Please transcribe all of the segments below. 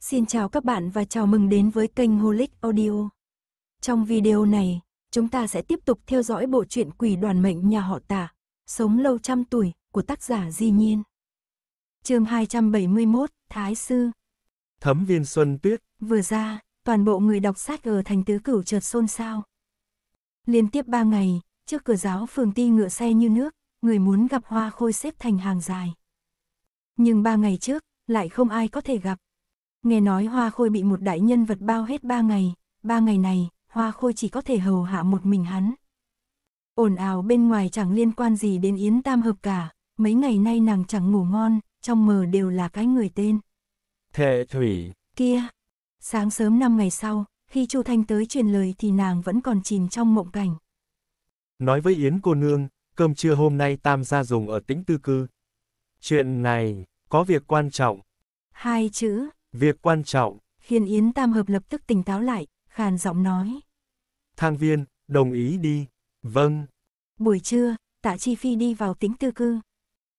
Xin chào các bạn và chào mừng đến với kênh Holic Audio. Trong video này, chúng ta sẽ tiếp tục theo dõi bộ truyện Quỷ đoàn mệnh nhà họ Tả, Sống lâu trăm tuổi của tác giả Di Nhiên. Chương 271, Thái sư. Thấm viên Xuân Tuyết. Vừa ra, toàn bộ người đọc sách ở thành tứ cửu chợt xôn xao. Liên tiếp 3 ngày, trước cửa giáo phường ti ngựa xe như nước, người muốn gặp hoa khôi xếp thành hàng dài. Nhưng ba ngày trước, lại không ai có thể gặp nghe nói hoa khôi bị một đại nhân vật bao hết ba ngày, ba ngày này, hoa khôi chỉ có thể hầu hạ một mình hắn. Ồn ào bên ngoài chẳng liên quan gì đến Yến Tam Hợp cả, mấy ngày nay nàng chẳng ngủ ngon, trong mờ đều là cái người tên. Thệ thủy. Kia. Sáng sớm năm ngày sau, khi Chu Thanh tới truyền lời thì nàng vẫn còn chìm trong mộng cảnh. Nói với Yến cô nương, cơm trưa hôm nay Tam gia dùng ở tĩnh tư cư. Chuyện này, có việc quan trọng. Hai chữ, Việc quan trọng. Hiền Yến Tam Hợp lập tức tỉnh táo lại, khàn giọng nói. Thang viên, đồng ý đi. Vâng. Buổi trưa, tạ Chi Phi đi vào tĩnh tư cư.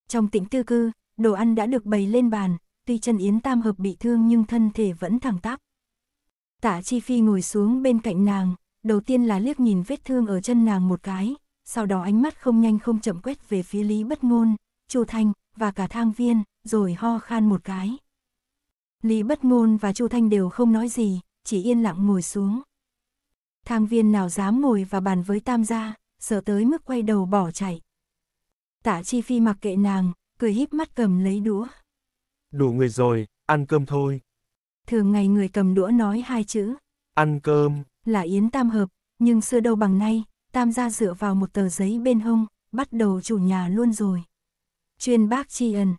Trong tĩnh tư cư, đồ ăn đã được bày lên bàn, tuy chân Yến Tam Hợp bị thương nhưng thân thể vẫn thẳng tắp. Tạ Chi Phi ngồi xuống bên cạnh nàng, đầu tiên là liếc nhìn vết thương ở chân nàng một cái, sau đó ánh mắt không nhanh không chậm quét về phía Lý Bất Ngôn, Chu Thanh và cả thang viên, rồi ho khan một cái. Lý Bất Ngôn và Chu Thanh đều không nói gì, chỉ yên lặng ngồi xuống. Thang viên nào dám ngồi và bàn với Tam gia, sợ tới mức quay đầu bỏ chạy. Tạ Chi Phi mặc kệ nàng, cười híp mắt cầm lấy đũa. Đủ người rồi, ăn cơm thôi. Thường ngày người cầm đũa nói hai chữ. Ăn cơm. Là Yến Tam Hợp, nhưng xưa đâu bằng nay, Tam gia dựa vào một tờ giấy bên hông, bắt đầu chủ nhà luôn rồi. Chuyên bác tri ân.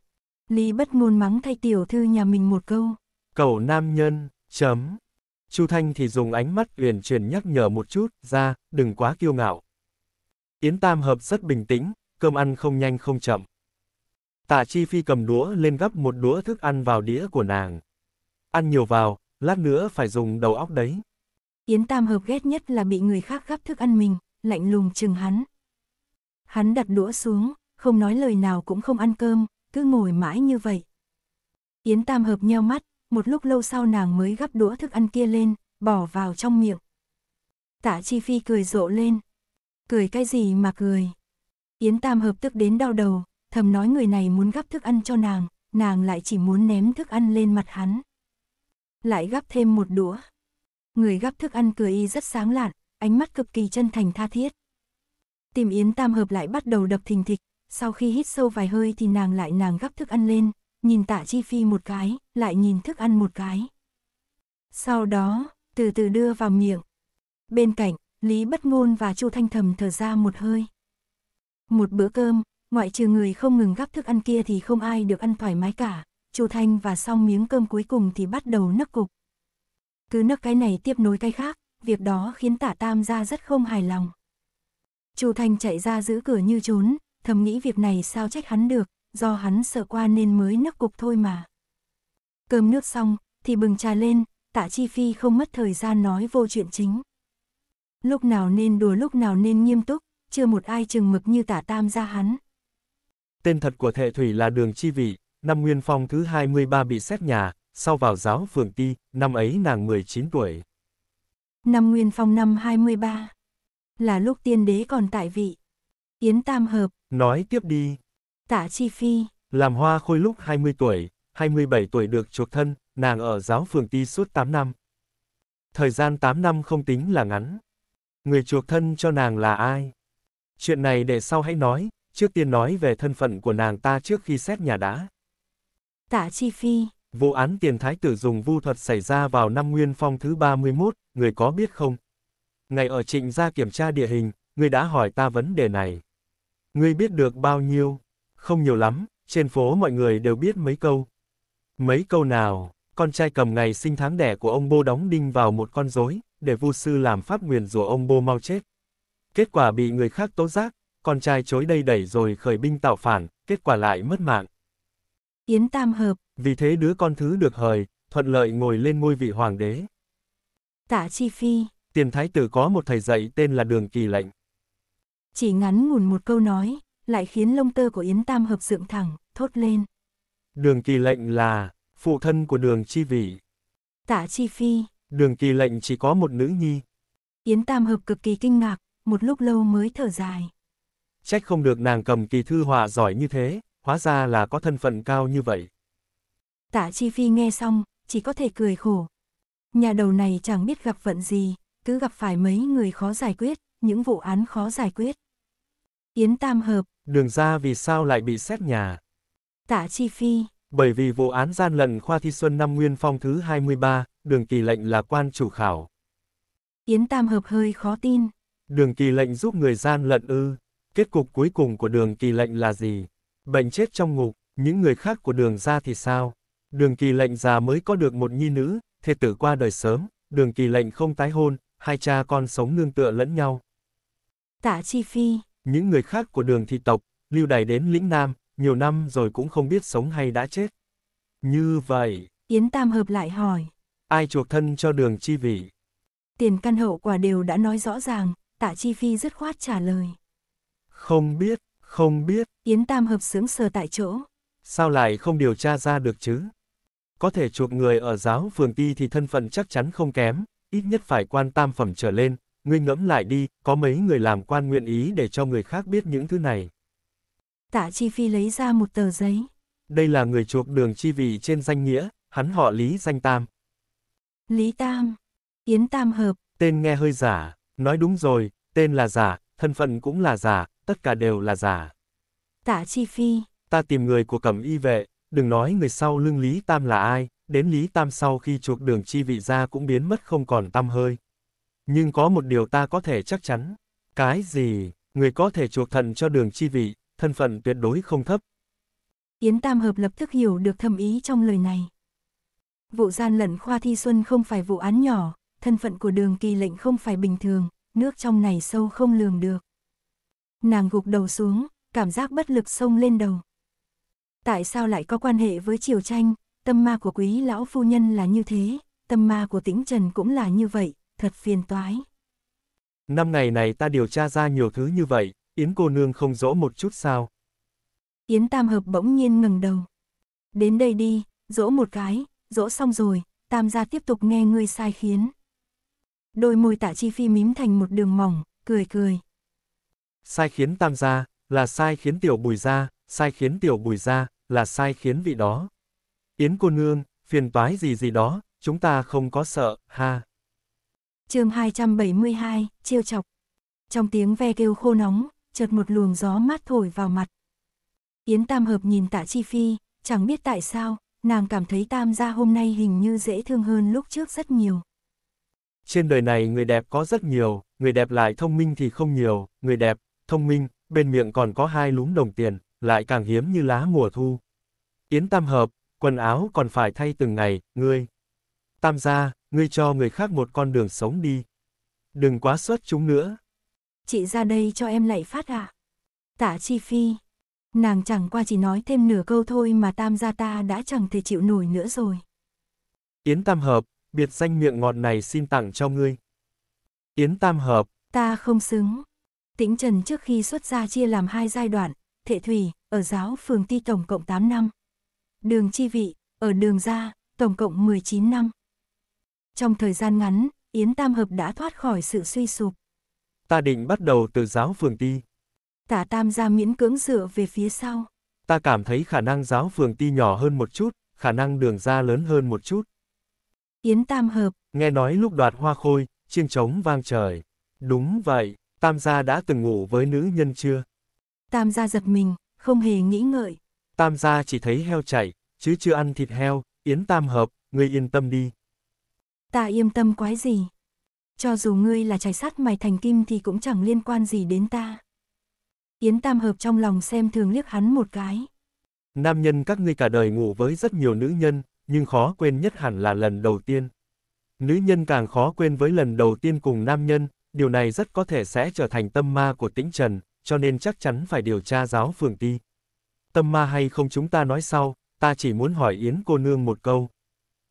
Lý bất ngôn mắng thay tiểu thư nhà mình một câu. Cậu nam nhân, chấm. Chu Thanh thì dùng ánh mắt uyển chuyển nhắc nhở một chút, ra, đừng quá kiêu ngạo. Yến Tam Hợp rất bình tĩnh, cơm ăn không nhanh không chậm. Tạ Chi Phi cầm đũa lên gắp một đũa thức ăn vào đĩa của nàng. Ăn nhiều vào, lát nữa phải dùng đầu óc đấy. Yến Tam Hợp ghét nhất là bị người khác gắp thức ăn mình, lạnh lùng chừng hắn. Hắn đặt đũa xuống, không nói lời nào cũng không ăn cơm, cứ ngồi mãi như vậy. Yến Tam Hợp nheo mắt, một lúc lâu sau nàng mới gắp đũa thức ăn kia lên, bỏ vào trong miệng. Tạ Chi Phi cười rộ lên. Cười cái gì mà cười? Yến Tam Hợp tức đến đau đầu, thầm nói người này muốn gắp thức ăn cho nàng, nàng lại chỉ muốn ném thức ăn lên mặt hắn. Lại gắp thêm một đũa. Người gắp thức ăn cười y rất sáng lạn, ánh mắt cực kỳ chân thành tha thiết. Tìm Yến Tam Hợp lại bắt đầu đập thình thịch, sau khi hít sâu vài hơi thì nàng lại nàng gấp thức ăn lên, nhìn tạ chi phi một cái, lại nhìn thức ăn một cái. Sau đó, từ từ đưa vào miệng. Bên cạnh, Lý Bất Ngôn và Chu Thanh Thầm thở ra một hơi. Một bữa cơm, ngoại trừ người không ngừng gắp thức ăn kia thì không ai được ăn thoải mái cả. Chu Thanh và xong miếng cơm cuối cùng thì bắt đầu nấc cục. Cứ nấc cái này tiếp nối cái khác, việc đó khiến Tạ Tam ra rất không hài lòng. Chu Thanh chạy ra giữ cửa như trốn, thầm nghĩ việc này sao trách hắn được, do hắn sợ qua nên mới nước cục thôi mà. Cơm nước xong, thì bừng trà lên, tạ chi phi không mất thời gian nói vô chuyện chính. Lúc nào nên đùa lúc nào nên nghiêm túc, chưa một ai chừng mực như tả tam ra hắn. Tên thật của thệ thủy là đường chi vị, năm Nguyên Phong thứ 23 bị xét nhà, sau vào giáo phường ti, năm ấy nàng 19 tuổi. Năm Nguyên Phong năm 23 Là lúc tiên đế còn tại vị. Yến Tam Hợp. Nói tiếp đi. Tạ Chi Phi. Làm hoa khôi lúc 20 tuổi, 27 tuổi được chuộc thân, nàng ở giáo phường ti suốt 8 năm. Thời gian 8 năm không tính là ngắn. Người chuộc thân cho nàng là ai? Chuyện này để sau hãy nói, trước tiên nói về thân phận của nàng ta trước khi xét nhà đã. Tạ Chi Phi. Vụ án tiền thái tử dùng vu thuật xảy ra vào năm Nguyên Phong thứ 31, người có biết không? Ngày ở trịnh gia kiểm tra địa hình, người đã hỏi ta vấn đề này. Ngươi biết được bao nhiêu? Không nhiều lắm, trên phố mọi người đều biết mấy câu. Mấy câu nào, con trai cầm ngày sinh tháng đẻ của ông Bô đóng đinh vào một con rối, để vu sư làm pháp nguyền rủa ông Bô mau chết. Kết quả bị người khác tố giác, con trai chối đây đẩy rồi khởi binh tạo phản, kết quả lại mất mạng. Yến Tam Hợp Vì thế đứa con thứ được hời, thuận lợi ngồi lên ngôi vị hoàng đế. Tạ Chi Phi Tiền thái tử có một thầy dạy tên là Đường Kỳ Lệnh. Chỉ ngắn ngủn một câu nói, lại khiến lông tơ của Yến Tam hợp dựng thẳng, thốt lên. Đường kỳ lệnh là, phụ thân của đường chi vị. Tạ chi phi. Đường kỳ lệnh chỉ có một nữ nhi. Yến Tam hợp cực kỳ kinh ngạc, một lúc lâu mới thở dài. Trách không được nàng cầm kỳ thư họa giỏi như thế, hóa ra là có thân phận cao như vậy. Tạ Chi Phi nghe xong, chỉ có thể cười khổ. Nhà đầu này chẳng biết gặp vận gì, cứ gặp phải mấy người khó giải quyết, những vụ án khó giải quyết. Yến Tam Hợp. Đường ra vì sao lại bị xét nhà? Tạ Chi Phi. Bởi vì vụ án gian lận khoa thi xuân năm Nguyên Phong thứ 23, đường kỳ lệnh là quan chủ khảo. Yến Tam Hợp hơi khó tin. Đường kỳ lệnh giúp người gian lận ư. Kết cục cuối cùng của đường kỳ lệnh là gì? Bệnh chết trong ngục, những người khác của đường ra thì sao? Đường kỳ lệnh già mới có được một nhi nữ, thê tử qua đời sớm, đường kỳ lệnh không tái hôn, hai cha con sống nương tựa lẫn nhau. Tạ Chi Phi những người khác của đường thị tộc, lưu đày đến lĩnh Nam, nhiều năm rồi cũng không biết sống hay đã chết. Như vậy... Yến Tam hợp lại hỏi. Ai chuộc thân cho đường chi vị? Tiền căn hậu quả đều đã nói rõ ràng, tạ chi phi dứt khoát trả lời. Không biết, không biết. Yến Tam hợp sướng sờ tại chỗ. Sao lại không điều tra ra được chứ? Có thể chuộc người ở giáo phường ti thì thân phận chắc chắn không kém, ít nhất phải quan tam phẩm trở lên, ngươi ngẫm lại đi, có mấy người làm quan nguyện ý để cho người khác biết những thứ này. Tạ Chi Phi lấy ra một tờ giấy. Đây là người chuộc đường chi vị trên danh nghĩa, hắn họ Lý danh Tam. Lý Tam, Yến Tam Hợp. Tên nghe hơi giả, nói đúng rồi, tên là giả, thân phận cũng là giả, tất cả đều là giả. Tạ Chi Phi. Ta tìm người của cẩm y vệ, đừng nói người sau lưng Lý Tam là ai, đến Lý Tam sau khi chuộc đường chi vị ra cũng biến mất không còn tăm hơi. Nhưng có một điều ta có thể chắc chắn. Cái gì, người có thể chuộc thận cho đường chi vị, thân phận tuyệt đối không thấp. Yến Tam Hợp lập tức hiểu được thâm ý trong lời này. Vụ gian lận khoa thi xuân không phải vụ án nhỏ, thân phận của đường kỳ lệnh không phải bình thường, nước trong này sâu không lường được. Nàng gục đầu xuống, cảm giác bất lực sông lên đầu. Tại sao lại có quan hệ với triều tranh, tâm ma của quý lão phu nhân là như thế, tâm ma của tĩnh trần cũng là như vậy, thật phiền toái. Năm ngày này ta điều tra ra nhiều thứ như vậy, Yến cô nương không dỗ một chút sao? Yến Tam Hợp bỗng nhiên ngừng đầu. Đến đây đi, dỗ một cái, dỗ xong rồi, Tam gia tiếp tục nghe ngươi sai khiến. Đôi môi tạ chi phi mím thành một đường mỏng, cười cười. Sai khiến Tam gia, là sai khiến tiểu bùi gia, sai khiến tiểu bùi gia, là sai khiến vị đó. Yến cô nương, phiền toái gì gì đó, chúng ta không có sợ, ha chương 272, chiêu chọc. Trong tiếng ve kêu khô nóng, chợt một luồng gió mát thổi vào mặt. Yến Tam Hợp nhìn Tạ Chi Phi, chẳng biết tại sao, nàng cảm thấy Tam gia hôm nay hình như dễ thương hơn lúc trước rất nhiều. Trên đời này người đẹp có rất nhiều, người đẹp lại thông minh thì không nhiều, người đẹp, thông minh, bên miệng còn có hai lúm đồng tiền, lại càng hiếm như lá mùa thu. Yến Tam Hợp, quần áo còn phải thay từng ngày, ngươi. Tam gia, ngươi cho người khác một con đường sống đi. Đừng quá suất chúng nữa. Chị ra đây cho em lạy phát ạ. À? Tạ Chi Phi. Nàng chẳng qua chỉ nói thêm nửa câu thôi mà tam gia ta đã chẳng thể chịu nổi nữa rồi. Yến Tam Hợp, biệt danh miệng ngọt này xin tặng cho ngươi. Yến Tam Hợp. Ta không xứng. Tĩnh Trần trước khi xuất gia chia làm hai giai đoạn, Thệ Thủy, ở giáo phường ti tổng cộng 8 năm. Đường Chi Vị, ở đường gia, tổng cộng 19 năm. Trong thời gian ngắn, Yến Tam Hợp đã thoát khỏi sự suy sụp. Ta định bắt đầu từ giáo phường ti. Tả Tam gia miễn cưỡng dựa về phía sau. Ta cảm thấy khả năng giáo phường ti nhỏ hơn một chút, khả năng đường ra lớn hơn một chút. Yến Tam Hợp. Nghe nói lúc đoạt hoa khôi, chiêng trống vang trời. Đúng vậy, Tam gia đã từng ngủ với nữ nhân chưa? Tam gia giật mình, không hề nghĩ ngợi. Tam gia chỉ thấy heo chạy, chứ chưa ăn thịt heo, Yến Tam Hợp, ngươi yên tâm đi. Ta yên tâm quái gì. Cho dù ngươi là trái sắt mày thành kim thì cũng chẳng liên quan gì đến ta. Yến Tam Hợp trong lòng xem thường liếc hắn một cái. Nam nhân các ngươi cả đời ngủ với rất nhiều nữ nhân, nhưng khó quên nhất hẳn là lần đầu tiên. Nữ nhân càng khó quên với lần đầu tiên cùng nam nhân, điều này rất có thể sẽ trở thành tâm ma của tĩnh trần, cho nên chắc chắn phải điều tra giáo phường ti. Tâm ma hay không chúng ta nói sau, ta chỉ muốn hỏi Yến cô nương một câu,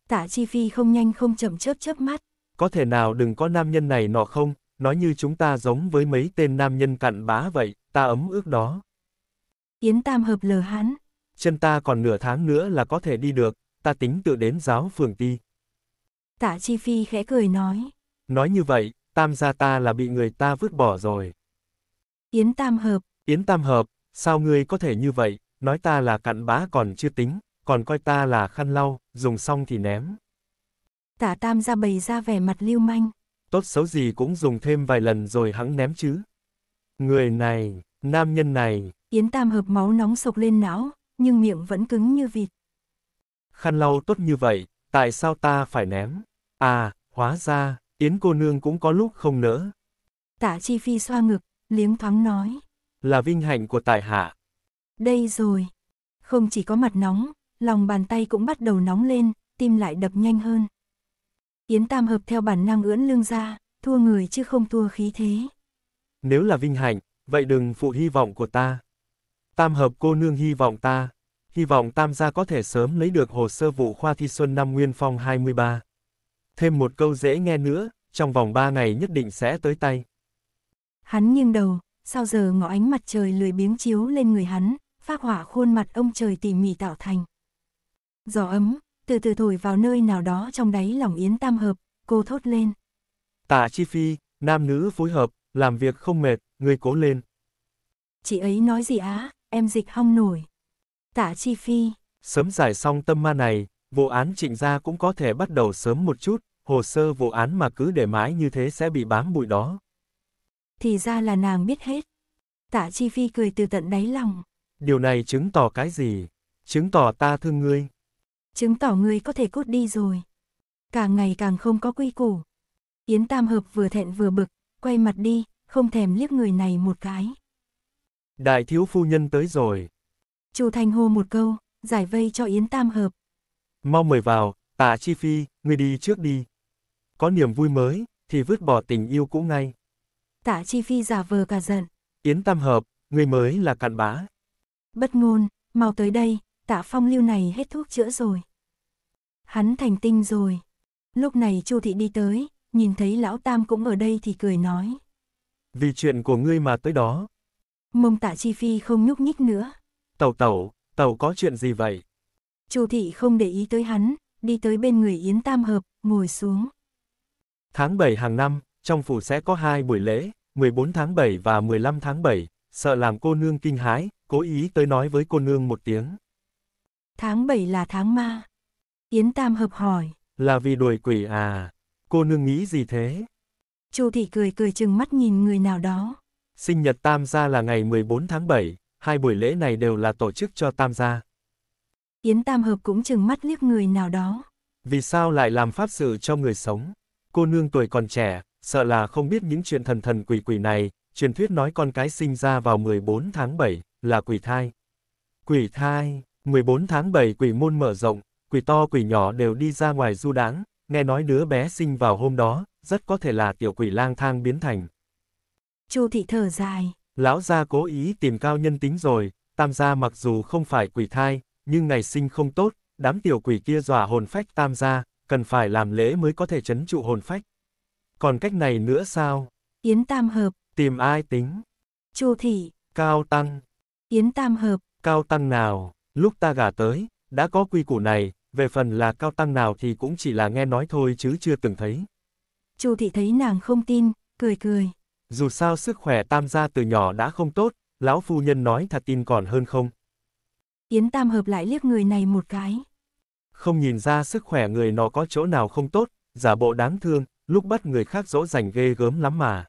tạ chi phi không nhanh không chậm chớp chớp mắt. Có thể nào đừng có nam nhân này nọ không, nói như chúng ta giống với mấy tên nam nhân cặn bá vậy, ta ấm ước đó. Yến Tam hợp lờ hắn. Chân ta còn nửa tháng nữa là có thể đi được, ta tính tự đến giáo phường ti. Tạ Chi Phi khẽ cười nói. Nói như vậy, tam gia ta là bị người ta vứt bỏ rồi. Yến Tam Hợp. Yến Tam Hợp, sao ngươi có thể như vậy, nói ta là cặn bá còn chưa tính còn coi ta là khăn lau, dùng xong thì ném. Tả tam ra bày ra vẻ mặt lưu manh. Tốt xấu gì cũng dùng thêm vài lần rồi hắn ném chứ. Người này, nam nhân này. Yến tam hợp máu nóng sộc lên não, nhưng miệng vẫn cứng như vịt. Khăn lau tốt như vậy, tại sao ta phải ném? À, hóa ra, Yến cô nương cũng có lúc không nỡ. Tạ Chi Phi xoa ngực, liếng thoáng nói. Là vinh hạnh của tại hạ. Đây rồi. Không chỉ có mặt nóng, lòng bàn tay cũng bắt đầu nóng lên, tim lại đập nhanh hơn. Yến Tam Hợp theo bản năng ưỡn lưng ra, thua người chứ không thua khí thế. Nếu là vinh hạnh, vậy đừng phụ hy vọng của ta. Tam Hợp cô nương hy vọng ta, hy vọng Tam gia có thể sớm lấy được hồ sơ vụ khoa thi xuân năm Nguyên Phong 23. Thêm một câu dễ nghe nữa, trong vòng ba ngày nhất định sẽ tới tay. Hắn nghiêng đầu, sao giờ ngọ ánh mặt trời lười biếng chiếu lên người hắn, phát hỏa khuôn mặt ông trời tỉ mỉ tạo thành. Gió ấm, từ từ thổi vào nơi nào đó trong đáy lòng Yến Tam Hợp, cô thốt lên. Tạ Chi Phi, nam nữ phối hợp, làm việc không mệt, người cố lên. Chị ấy nói gì á, em dịch hong nổi. Tạ Chi Phi. Sớm giải xong tâm ma này, vụ án trịnh gia cũng có thể bắt đầu sớm một chút, hồ sơ vụ án mà cứ để mãi như thế sẽ bị bám bụi đó. Thì ra là nàng biết hết. Tạ Chi Phi cười từ tận đáy lòng. Điều này chứng tỏ cái gì? Chứng tỏ ta thương ngươi chứng tỏ ngươi có thể cút đi rồi. Càng ngày càng không có quy củ. Yến Tam Hợp vừa thẹn vừa bực, quay mặt đi, không thèm liếc người này một cái. Đại thiếu phu nhân tới rồi. Chu Thành hô một câu, giải vây cho Yến Tam Hợp. Mau mời vào, tạ chi phi, ngươi đi trước đi. Có niềm vui mới, thì vứt bỏ tình yêu cũ ngay. Tạ chi phi giả vờ cả giận. Yến Tam Hợp, ngươi mới là cặn bã. Bất ngôn, mau tới đây, tạ phong lưu này hết thuốc chữa rồi hắn thành tinh rồi. Lúc này Chu thị đi tới, nhìn thấy lão tam cũng ở đây thì cười nói. Vì chuyện của ngươi mà tới đó. Mông tạ chi phi không nhúc nhích nữa. Tẩu tẩu, tẩu có chuyện gì vậy? Chu thị không để ý tới hắn, đi tới bên người Yến Tam Hợp, ngồi xuống. Tháng 7 hàng năm, trong phủ sẽ có hai buổi lễ, 14 tháng 7 và 15 tháng 7, sợ làm cô nương kinh hái, cố ý tới nói với cô nương một tiếng. Tháng 7 là tháng ma. Yến Tam Hợp hỏi. Là vì đuổi quỷ à? Cô nương nghĩ gì thế? Chu thị cười cười chừng mắt nhìn người nào đó. Sinh nhật Tam gia là ngày 14 tháng 7, hai buổi lễ này đều là tổ chức cho Tam gia. Yến Tam Hợp cũng chừng mắt liếc người nào đó. Vì sao lại làm pháp sự cho người sống? Cô nương tuổi còn trẻ, sợ là không biết những chuyện thần thần quỷ quỷ này, truyền thuyết nói con cái sinh ra vào 14 tháng 7, là quỷ thai. Quỷ thai, 14 tháng 7 quỷ môn mở rộng, quỷ to quỷ nhỏ đều đi ra ngoài du đáng, nghe nói đứa bé sinh vào hôm đó, rất có thể là tiểu quỷ lang thang biến thành. Chu thị thở dài. Lão gia cố ý tìm cao nhân tính rồi, tam gia mặc dù không phải quỷ thai, nhưng ngày sinh không tốt, đám tiểu quỷ kia dọa hồn phách tam gia, cần phải làm lễ mới có thể chấn trụ hồn phách. Còn cách này nữa sao? Yến tam hợp. Tìm ai tính? Chu thị. Cao tăng. Yến tam hợp. Cao tăng nào, lúc ta gả tới, đã có quy củ này, về phần là cao tăng nào thì cũng chỉ là nghe nói thôi chứ chưa từng thấy. Chu thị thấy nàng không tin, cười cười. Dù sao sức khỏe tam gia từ nhỏ đã không tốt, lão phu nhân nói thật tin còn hơn không. Yến tam hợp lại liếc người này một cái. Không nhìn ra sức khỏe người nó có chỗ nào không tốt, giả bộ đáng thương, lúc bắt người khác dỗ dành ghê gớm lắm mà.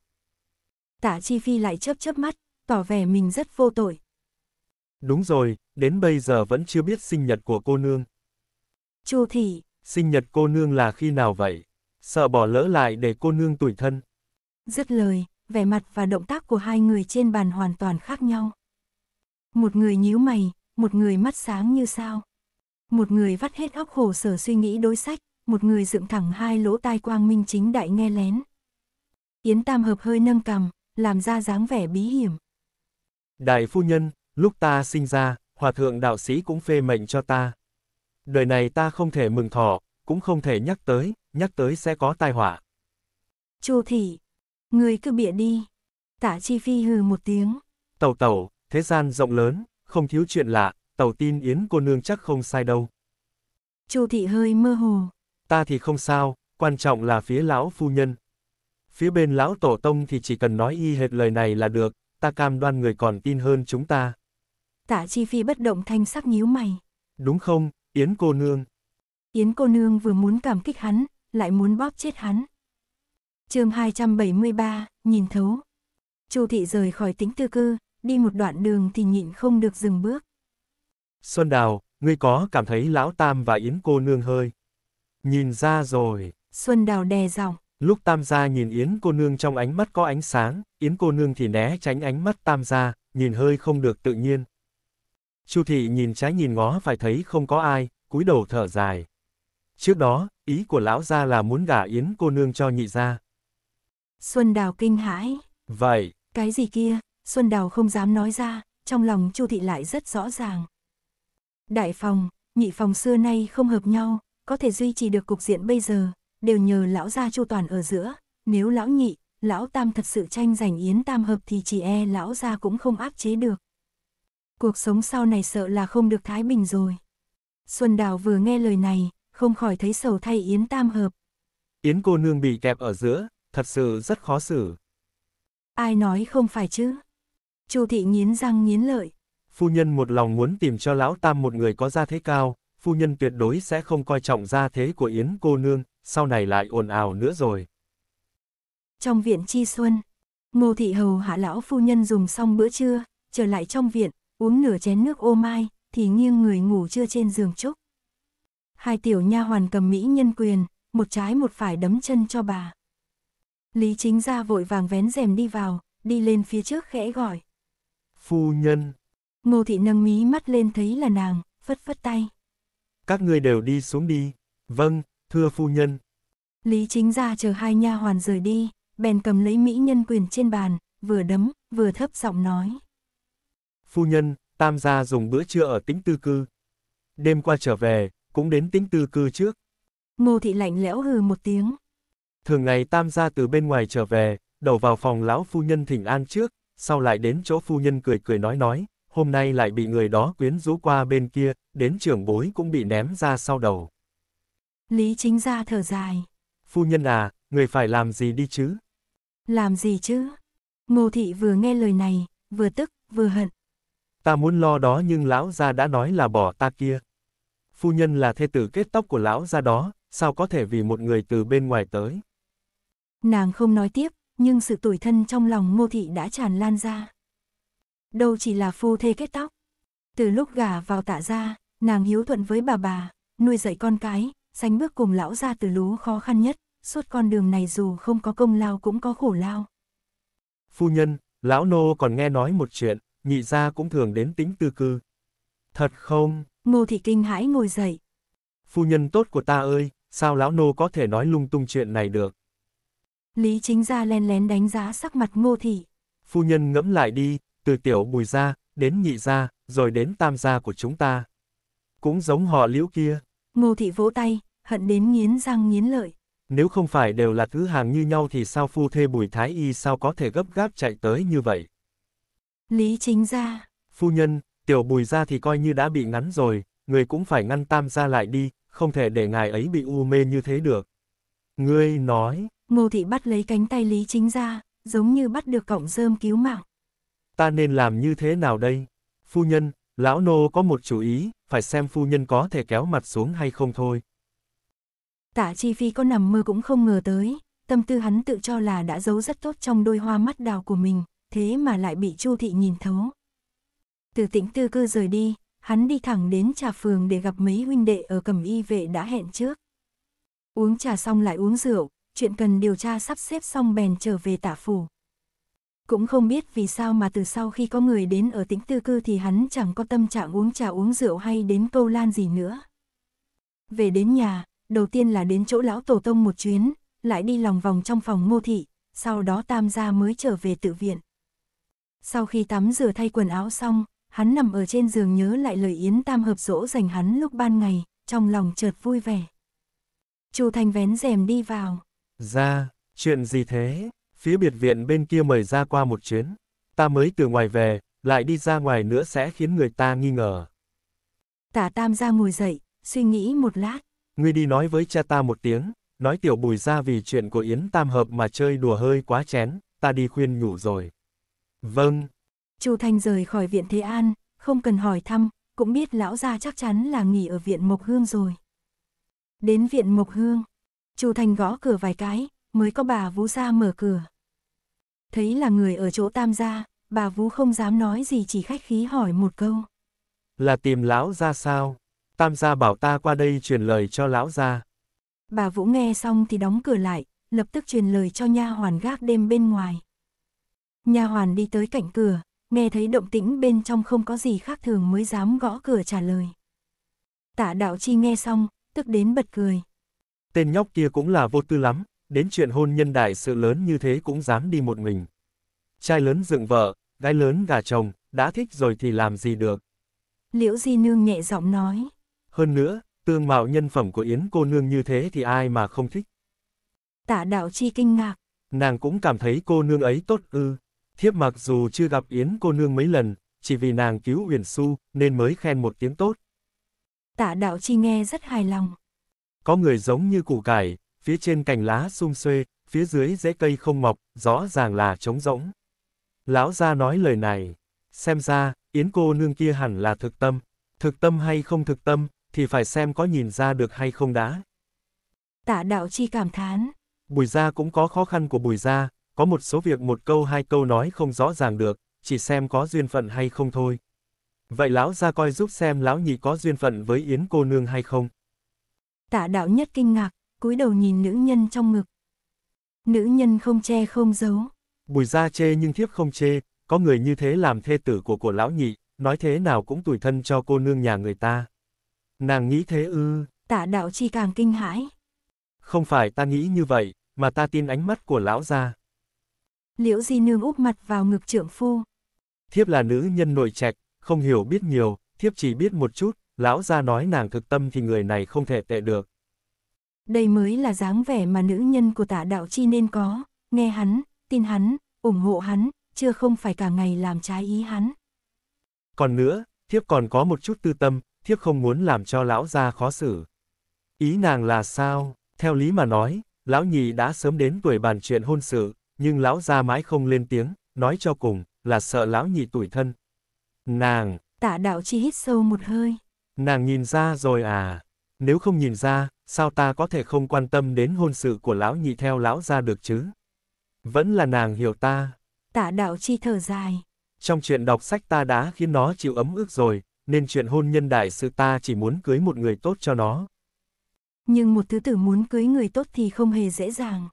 Tạ Chi Phi lại chớp chớp mắt, tỏ vẻ mình rất vô tội. Đúng rồi, đến bây giờ vẫn chưa biết sinh nhật của cô nương. Chu thị. Sinh nhật cô nương là khi nào vậy? Sợ bỏ lỡ lại để cô nương tuổi thân. Dứt lời, vẻ mặt và động tác của hai người trên bàn hoàn toàn khác nhau. Một người nhíu mày, một người mắt sáng như sao. Một người vắt hết óc khổ sở suy nghĩ đối sách, một người dựng thẳng hai lỗ tai quang minh chính đại nghe lén. Yến Tam hợp hơi nâng cằm, làm ra dáng vẻ bí hiểm. Đại phu nhân, lúc ta sinh ra, hòa thượng đạo sĩ cũng phê mệnh cho ta, đời này ta không thể mừng thọ, cũng không thể nhắc tới, nhắc tới sẽ có tai họa. Chu thị, người cứ bịa đi. Tả chi phi hừ một tiếng. Tẩu tẩu, thế gian rộng lớn, không thiếu chuyện lạ, tẩu tin yến cô nương chắc không sai đâu. Chu thị hơi mơ hồ. Ta thì không sao, quan trọng là phía lão phu nhân. Phía bên lão tổ tông thì chỉ cần nói y hệt lời này là được, ta cam đoan người còn tin hơn chúng ta. Tả chi phi bất động thanh sắc nhíu mày. Đúng không, Yến cô nương. Yến cô nương vừa muốn cảm kích hắn, lại muốn bóp chết hắn. chương 273, nhìn thấu. Chu thị rời khỏi tính tư cư, đi một đoạn đường thì nhịn không được dừng bước. Xuân Đào, ngươi có cảm thấy lão Tam và Yến cô nương hơi? Nhìn ra rồi. Xuân Đào đè giọng. Lúc Tam gia nhìn Yến cô nương trong ánh mắt có ánh sáng, Yến cô nương thì né tránh ánh mắt Tam gia, nhìn hơi không được tự nhiên, Chu thị nhìn trái nhìn ngó phải thấy không có ai, cúi đầu thở dài. Trước đó, ý của lão gia là muốn gả yến cô nương cho nhị gia. Xuân Đào kinh hãi. Vậy. Cái gì kia, Xuân Đào không dám nói ra, trong lòng Chu thị lại rất rõ ràng. Đại phòng, nhị phòng xưa nay không hợp nhau, có thể duy trì được cục diện bây giờ, đều nhờ lão gia Chu toàn ở giữa, nếu lão nhị, lão tam thật sự tranh giành yến tam hợp thì chỉ e lão gia cũng không áp chế được cuộc sống sau này sợ là không được Thái Bình rồi. Xuân Đào vừa nghe lời này, không khỏi thấy sầu thay Yến Tam Hợp. Yến cô nương bị kẹp ở giữa, thật sự rất khó xử. Ai nói không phải chứ? Chu thị nghiến răng nghiến lợi. Phu nhân một lòng muốn tìm cho lão tam một người có gia thế cao, phu nhân tuyệt đối sẽ không coi trọng gia thế của Yến cô nương, sau này lại ồn ào nữa rồi. Trong viện chi xuân, Ngô thị hầu hạ lão phu nhân dùng xong bữa trưa, trở lại trong viện, uống nửa chén nước ô mai, thì nghiêng người ngủ trưa trên giường trúc. Hai tiểu nha hoàn cầm mỹ nhân quyền, một trái một phải đấm chân cho bà. Lý chính ra vội vàng vén rèm đi vào, đi lên phía trước khẽ gọi. Phu nhân. Ngô thị nâng mí mắt lên thấy là nàng, phất phất tay. Các ngươi đều đi xuống đi. Vâng, thưa phu nhân. Lý chính ra chờ hai nha hoàn rời đi, bèn cầm lấy mỹ nhân quyền trên bàn, vừa đấm, vừa thấp giọng nói. Phu nhân, Tam gia dùng bữa trưa ở tĩnh tư cư. Đêm qua trở về, cũng đến tĩnh tư cư trước. Ngô thị lạnh lẽo hừ một tiếng. Thường ngày Tam gia từ bên ngoài trở về, đầu vào phòng lão phu nhân thỉnh an trước, sau lại đến chỗ phu nhân cười cười nói nói, hôm nay lại bị người đó quyến rũ qua bên kia, đến trưởng bối cũng bị ném ra sau đầu. Lý chính gia thở dài. Phu nhân à, người phải làm gì đi chứ? Làm gì chứ? Ngô thị vừa nghe lời này, vừa tức, vừa hận. Ta muốn lo đó nhưng lão gia đã nói là bỏ ta kia. Phu nhân là thê tử kết tóc của lão gia đó, sao có thể vì một người từ bên ngoài tới. Nàng không nói tiếp, nhưng sự tủi thân trong lòng ngô thị đã tràn lan ra. Đâu chỉ là phu thê kết tóc. Từ lúc gả vào tạ gia, nàng hiếu thuận với bà bà, nuôi dạy con cái, sánh bước cùng lão gia từ lú khó khăn nhất, suốt con đường này dù không có công lao cũng có khổ lao. Phu nhân, lão nô còn nghe nói một chuyện nhị gia cũng thường đến tính tư cư. Thật không? Ngô thị kinh hãi ngồi dậy. Phu nhân tốt của ta ơi, sao lão nô có thể nói lung tung chuyện này được? Lý chính gia len lén đánh giá sắc mặt ngô thị. Phu nhân ngẫm lại đi, từ tiểu bùi gia, đến nhị gia, rồi đến tam gia của chúng ta. Cũng giống họ liễu kia. Ngô thị vỗ tay, hận đến nghiến răng nghiến lợi. Nếu không phải đều là thứ hàng như nhau thì sao phu thê bùi thái y sao có thể gấp gáp chạy tới như vậy? Lý chính gia. Phu nhân, tiểu bùi gia thì coi như đã bị ngắn rồi, người cũng phải ngăn tam gia lại đi, không thể để ngài ấy bị u mê như thế được. Ngươi nói. Ngô thị bắt lấy cánh tay Lý chính gia, giống như bắt được cọng rơm cứu mạng. Ta nên làm như thế nào đây? Phu nhân, lão nô có một chú ý, phải xem phu nhân có thể kéo mặt xuống hay không thôi. Tả Chi Phi có nằm mơ cũng không ngờ tới, tâm tư hắn tự cho là đã giấu rất tốt trong đôi hoa mắt đào của mình, thế mà lại bị Chu Thị nhìn thấu. Từ tĩnh tư cư rời đi, hắn đi thẳng đến trà phường để gặp mấy huynh đệ ở cầm y vệ đã hẹn trước. Uống trà xong lại uống rượu, chuyện cần điều tra sắp xếp xong bèn trở về tả phủ. Cũng không biết vì sao mà từ sau khi có người đến ở tĩnh tư cư thì hắn chẳng có tâm trạng uống trà uống rượu hay đến câu lan gì nữa. Về đến nhà, đầu tiên là đến chỗ lão tổ tông một chuyến, lại đi lòng vòng trong phòng ngô thị, sau đó tam gia mới trở về tự viện. Sau khi tắm rửa thay quần áo xong, hắn nằm ở trên giường nhớ lại lời Yến Tam hợp dỗ dành hắn lúc ban ngày, trong lòng chợt vui vẻ. Chu Thanh vén rèm đi vào. Ra, chuyện gì thế? Phía biệt viện bên kia mời ra qua một chuyến. Ta mới từ ngoài về, lại đi ra ngoài nữa sẽ khiến người ta nghi ngờ. Tả Tam ra ngồi dậy, suy nghĩ một lát. Ngươi đi nói với cha ta một tiếng, nói tiểu bùi ra vì chuyện của Yến Tam Hợp mà chơi đùa hơi quá chén, ta đi khuyên nhủ rồi. Vâng. Chu Thanh rời khỏi viện Thế An, không cần hỏi thăm, cũng biết lão gia chắc chắn là nghỉ ở viện Mộc Hương rồi. Đến viện Mộc Hương, Chu Thanh gõ cửa vài cái, mới có bà vũ ra mở cửa. Thấy là người ở chỗ Tam gia, bà vũ không dám nói gì chỉ khách khí hỏi một câu. Là tìm lão gia sao? Tam gia bảo ta qua đây truyền lời cho lão gia Bà Vũ nghe xong thì đóng cửa lại, lập tức truyền lời cho nha hoàn gác đêm bên ngoài. Nha hoàn đi tới cạnh cửa, nghe thấy động tĩnh bên trong không có gì khác thường mới dám gõ cửa trả lời. Tạ đạo chi nghe xong, tức đến bật cười. Tên nhóc kia cũng là vô tư lắm, đến chuyện hôn nhân đại sự lớn như thế cũng dám đi một mình. Trai lớn dựng vợ, gái lớn gà chồng, đã thích rồi thì làm gì được. Liễu Di Nương nhẹ giọng nói. Hơn nữa, tương mạo nhân phẩm của Yến cô nương như thế thì ai mà không thích. Tạ đạo chi kinh ngạc. Nàng cũng cảm thấy cô nương ấy tốt ư thiếp mặc dù chưa gặp Yến cô nương mấy lần, chỉ vì nàng cứu Uyển Xu, nên mới khen một tiếng tốt. Tạ đạo chi nghe rất hài lòng. Có người giống như củ cải, phía trên cành lá sum xuê, phía dưới rễ cây không mọc, rõ ràng là trống rỗng. Lão gia nói lời này, xem ra, Yến cô nương kia hẳn là thực tâm, thực tâm hay không thực tâm, thì phải xem có nhìn ra được hay không đã. Tạ đạo chi cảm thán. Bùi gia cũng có khó khăn của bùi gia, có một số việc một câu hai câu nói không rõ ràng được, chỉ xem có duyên phận hay không thôi. Vậy lão ra coi giúp xem lão nhị có duyên phận với Yến cô nương hay không. Tạ đạo nhất kinh ngạc, cúi đầu nhìn nữ nhân trong ngực. Nữ nhân không che không giấu. Bùi ra chê nhưng thiếp không chê, có người như thế làm thê tử của của lão nhị, nói thế nào cũng tủi thân cho cô nương nhà người ta. Nàng nghĩ thế ư. Tạ đạo chi càng kinh hãi. Không phải ta nghĩ như vậy, mà ta tin ánh mắt của lão ra liễu di nương úp mặt vào ngực Trưởng phu. Thiếp là nữ nhân nội trạch, không hiểu biết nhiều, thiếp chỉ biết một chút, lão ra nói nàng thực tâm thì người này không thể tệ được. Đây mới là dáng vẻ mà nữ nhân của tạ đạo chi nên có, nghe hắn, tin hắn, ủng hộ hắn, chưa không phải cả ngày làm trái ý hắn. Còn nữa, thiếp còn có một chút tư tâm, thiếp không muốn làm cho lão gia khó xử. Ý nàng là sao? Theo lý mà nói, lão nhị đã sớm đến tuổi bàn chuyện hôn sự, nhưng lão ra mãi không lên tiếng, nói cho cùng, là sợ lão nhị tuổi thân. Nàng! Tạ đạo chi hít sâu một hơi. Nàng nhìn ra rồi à? Nếu không nhìn ra, sao ta có thể không quan tâm đến hôn sự của lão nhị theo lão ra được chứ? Vẫn là nàng hiểu ta. Tạ đạo chi thở dài. Trong chuyện đọc sách ta đã khiến nó chịu ấm ức rồi, nên chuyện hôn nhân đại sự ta chỉ muốn cưới một người tốt cho nó. Nhưng một thứ tử muốn cưới người tốt thì không hề dễ dàng.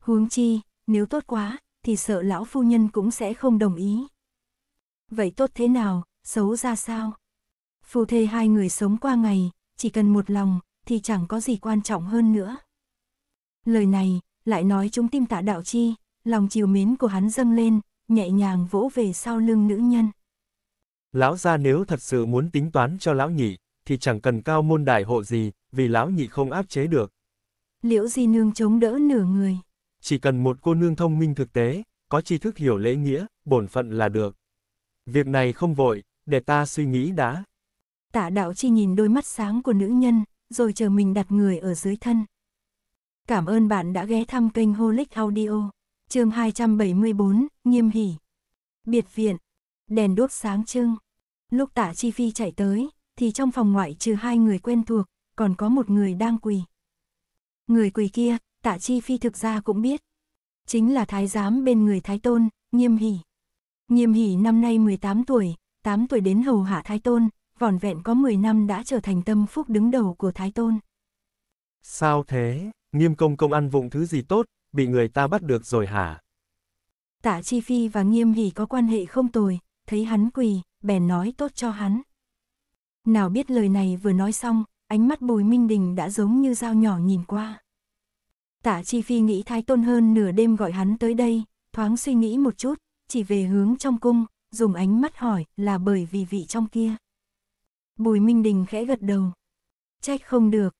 Huống chi, nếu tốt quá, thì sợ lão phu nhân cũng sẽ không đồng ý. Vậy tốt thế nào, xấu ra sao? Phu thê hai người sống qua ngày, chỉ cần một lòng, thì chẳng có gì quan trọng hơn nữa. Lời này, lại nói chúng tim tạ đạo chi, lòng chiều mến của hắn dâng lên, nhẹ nhàng vỗ về sau lưng nữ nhân. Lão ra nếu thật sự muốn tính toán cho lão nhị, thì chẳng cần cao môn đại hộ gì, vì lão nhị không áp chế được. Liễu di nương chống đỡ nửa người chỉ cần một cô nương thông minh thực tế, có tri thức hiểu lễ nghĩa, bổn phận là được. Việc này không vội, để ta suy nghĩ đã. Tạ đạo chi nhìn đôi mắt sáng của nữ nhân, rồi chờ mình đặt người ở dưới thân. Cảm ơn bạn đã ghé thăm kênh Holic Audio, chương 274, nghiêm hỉ. Biệt viện, đèn đuốc sáng trưng. Lúc tạ chi phi chạy tới, thì trong phòng ngoại trừ hai người quen thuộc, còn có một người đang quỳ. Người quỳ kia, tạ chi phi thực ra cũng biết. Chính là thái giám bên người thái tôn, nghiêm hỷ. Nghiêm hỷ năm nay 18 tuổi, 8 tuổi đến hầu hạ thái tôn, vỏn vẹn có 10 năm đã trở thành tâm phúc đứng đầu của thái tôn. Sao thế, nghiêm công công ăn vụng thứ gì tốt, bị người ta bắt được rồi hả? Tạ Chi Phi và Nghiêm Hỷ có quan hệ không tồi, thấy hắn quỳ, bèn nói tốt cho hắn. Nào biết lời này vừa nói xong, ánh mắt Bùi Minh Đình đã giống như dao nhỏ nhìn qua. Tạ Chi Phi nghĩ Thái Tôn hơn nửa đêm gọi hắn tới đây, thoáng suy nghĩ một chút, chỉ về hướng trong cung, dùng ánh mắt hỏi là bởi vì vị trong kia. Bùi Minh Đình khẽ gật đầu. Trách không được.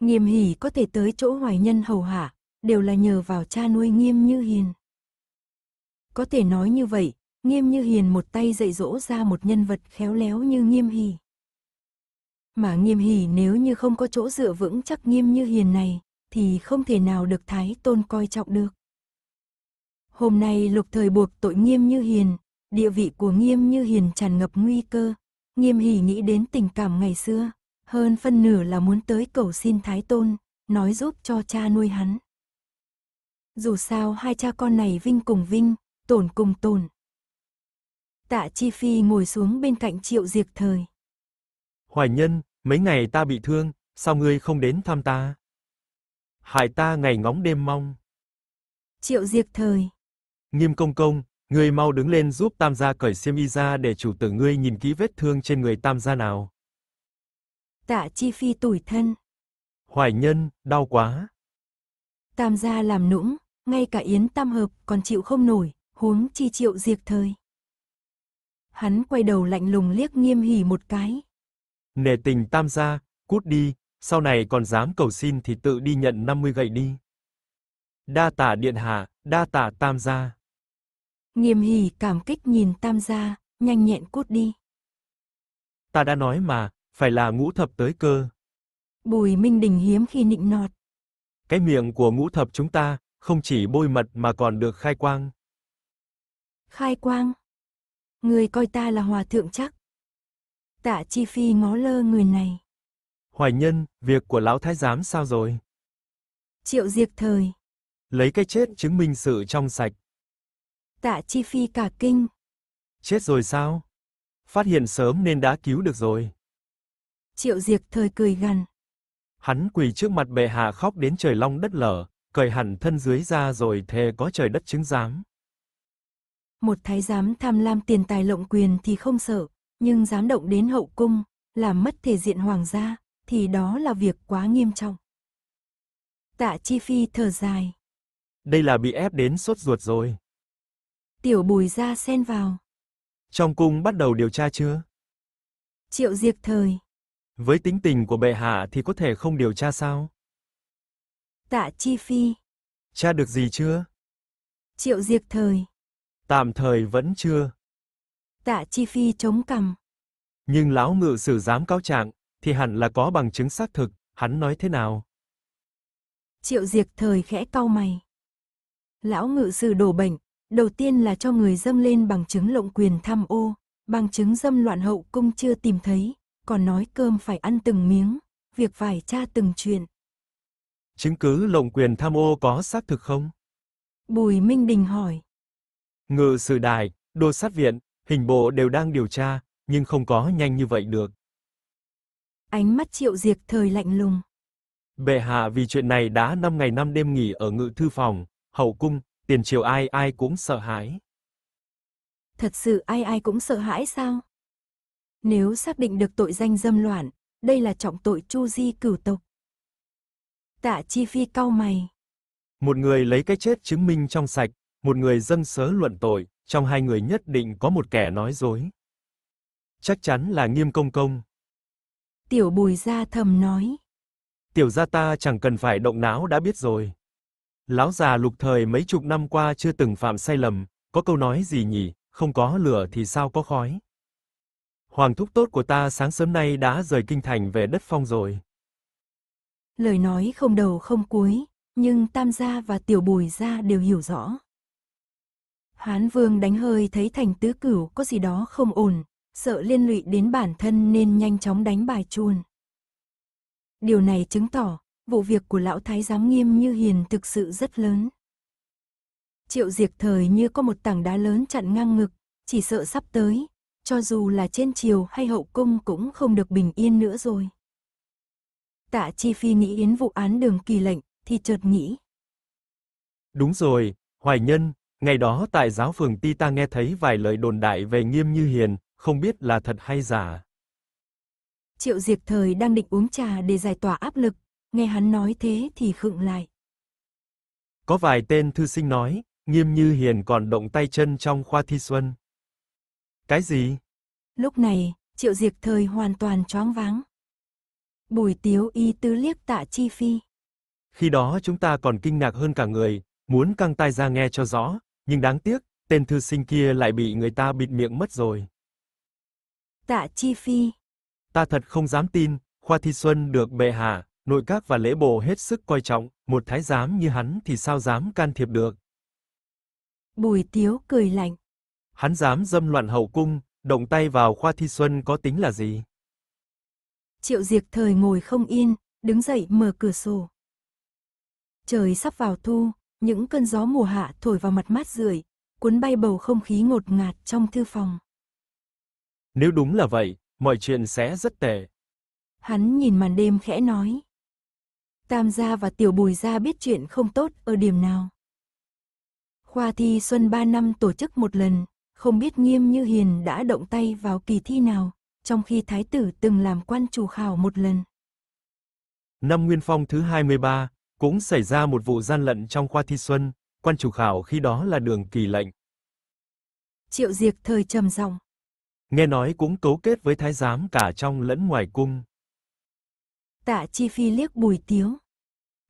Nghiêm hỉ có thể tới chỗ hoài nhân hầu hạ, đều là nhờ vào cha nuôi nghiêm như hiền. Có thể nói như vậy, nghiêm như hiền một tay dạy dỗ ra một nhân vật khéo léo như nghiêm hỉ. Mà nghiêm hỉ nếu như không có chỗ dựa vững chắc nghiêm như hiền này, thì không thể nào được Thái Tôn coi trọng được. Hôm nay lục thời buộc tội Nghiêm Như Hiền, địa vị của Nghiêm Như Hiền tràn ngập nguy cơ, Nghiêm hỉ nghĩ đến tình cảm ngày xưa, hơn phân nửa là muốn tới cầu xin Thái Tôn, nói giúp cho cha nuôi hắn. Dù sao hai cha con này vinh cùng vinh, tổn cùng tổn. Tạ Chi Phi ngồi xuống bên cạnh Triệu Diệc Thời. Hoài Nhân, mấy ngày ta bị thương, sao ngươi không đến thăm ta? hại ta ngày ngóng đêm mong. Triệu Diệc Thời. Nghiêm Công Công, ngươi mau đứng lên giúp Tam gia cởi xiêm y ra để chủ tử ngươi nhìn kỹ vết thương trên người Tam gia nào. Tạ Chi Phi tủi thân. Hoài Nhân, đau quá. Tam gia làm nũng, ngay cả Yến Tam Hợp còn chịu không nổi, huống chi Triệu Diệc Thời. Hắn quay đầu lạnh lùng liếc Nghiêm Hỉ một cái. Nể tình Tam gia, cút đi, sau này còn dám cầu xin thì tự đi nhận 50 gậy đi. Đa tả điện hạ, đa tả tam gia. Nghiêm hỉ cảm kích nhìn tam gia, nhanh nhẹn cút đi. Ta đã nói mà, phải là ngũ thập tới cơ. Bùi Minh Đình hiếm khi nịnh nọt. Cái miệng của ngũ thập chúng ta, không chỉ bôi mật mà còn được khai quang. Khai quang? Người coi ta là hòa thượng chắc. Tạ Chi Phi ngó lơ người này. Hoài nhân, việc của lão thái giám sao rồi? Triệu Diệc thời. Lấy cái chết chứng minh sự trong sạch. Tạ chi phi cả kinh. Chết rồi sao? Phát hiện sớm nên đã cứu được rồi. Triệu Diệc thời cười gằn. Hắn quỳ trước mặt bệ hạ khóc đến trời long đất lở, cởi hẳn thân dưới ra rồi thề có trời đất chứng giám. Một thái giám tham lam tiền tài lộng quyền thì không sợ, nhưng dám động đến hậu cung, làm mất thể diện hoàng gia, thì đó là việc quá nghiêm trọng. Tạ Chi Phi thở dài. Đây là bị ép đến sốt ruột rồi. Tiểu bùi ra xen vào. Trong cung bắt đầu điều tra chưa? Triệu diệt thời. Với tính tình của bệ hạ thì có thể không điều tra sao? Tạ Chi Phi. Tra được gì chưa? Triệu diệt thời. Tạm thời vẫn chưa. Tạ Chi Phi chống cằm. Nhưng lão ngự sử dám cáo trạng, thì hẳn là có bằng chứng xác thực, hắn nói thế nào? Triệu Diệc thời khẽ cau mày. Lão ngự sử đổ bệnh, đầu tiên là cho người dâm lên bằng chứng lộng quyền tham ô, bằng chứng dâm loạn hậu cung chưa tìm thấy, còn nói cơm phải ăn từng miếng, việc phải tra từng chuyện. Chứng cứ lộng quyền tham ô có xác thực không? Bùi Minh Đình hỏi. Ngự sử đài, đô sát viện, hình bộ đều đang điều tra, nhưng không có nhanh như vậy được. Ánh mắt triệu diệc thời lạnh lùng. Bệ hạ vì chuyện này đã năm ngày năm đêm nghỉ ở ngự thư phòng, hậu cung, tiền triều ai ai cũng sợ hãi. Thật sự ai ai cũng sợ hãi sao? Nếu xác định được tội danh dâm loạn, đây là trọng tội chu di cửu tộc. Tạ Chi Phi cau mày. Một người lấy cái chết chứng minh trong sạch, một người dâng sớ luận tội, trong hai người nhất định có một kẻ nói dối. Chắc chắn là Nghiêm Công Công. Tiểu bùi gia thầm nói. Tiểu gia ta chẳng cần phải động não đã biết rồi. Lão già lục thời mấy chục năm qua chưa từng phạm sai lầm, có câu nói gì nhỉ, không có lửa thì sao có khói. Hoàng thúc tốt của ta sáng sớm nay đã rời kinh thành về đất phong rồi. Lời nói không đầu không cuối, nhưng Tam gia và Tiểu Bùi gia đều hiểu rõ. Hán Vương đánh hơi thấy Thành Tứ Cửu có gì đó không ổn, sợ liên lụy đến bản thân nên nhanh chóng đánh bài chuồn. Điều này chứng tỏ, vụ việc của lão thái giám nghiêm như hiền thực sự rất lớn. Triệu diệt thời như có một tảng đá lớn chặn ngang ngực, chỉ sợ sắp tới, cho dù là trên triều hay hậu cung cũng không được bình yên nữa rồi. Tạ Chi Phi nghĩ đến vụ án đường kỳ lệnh, thì chợt nghĩ. Đúng rồi, Hoài Nhân, ngày đó tại giáo phường Ti ta nghe thấy vài lời đồn đại về nghiêm như hiền, không biết là thật hay giả. Triệu Diệp Thời đang định uống trà để giải tỏa áp lực, nghe hắn nói thế thì khựng lại. Có vài tên thư sinh nói, Nghiêm Như Hiền còn động tay chân trong khoa thi xuân. Cái gì? Lúc này, Triệu Diệp Thời hoàn toàn choáng váng. Bùi Tiếu Y tứ liếc Tạ Chi Phi. Khi đó chúng ta còn kinh ngạc hơn cả người, muốn căng tai ra nghe cho rõ, nhưng đáng tiếc, tên thư sinh kia lại bị người ta bịt miệng mất rồi. Tạ Chi Phi. Ta thật không dám tin, Khoa Thi Xuân được bệ hạ, nội các và lễ bộ hết sức coi trọng, một thái giám như hắn thì sao dám can thiệp được. Bùi Tiếu cười lạnh. Hắn dám dâm loạn hậu cung, động tay vào Khoa Thi Xuân có tính là gì? Triệu Diệc thời ngồi không yên, đứng dậy mở cửa sổ. Trời sắp vào thu, những cơn gió mùa hạ thổi vào mặt mát rượi, cuốn bay bầu không khí ngột ngạt trong thư phòng. Nếu đúng là vậy, mọi chuyện sẽ rất tệ. Hắn nhìn màn đêm khẽ nói. Tam gia và tiểu bùi gia biết chuyện không tốt ở điểm nào. Khoa thi xuân ba năm tổ chức một lần, không biết nghiêm như hiền đã động tay vào kỳ thi nào, trong khi thái tử từng làm quan chủ khảo một lần. Năm Nguyên Phong thứ 23, cũng xảy ra một vụ gian lận trong khoa thi xuân, quan chủ khảo khi đó là đường kỳ lệnh. Triệu Diệc thời trầm giọng Nghe nói cũng cấu kết với thái giám cả trong lẫn ngoài cung. Tạ Chi Phi liếc Bùi Tiếu.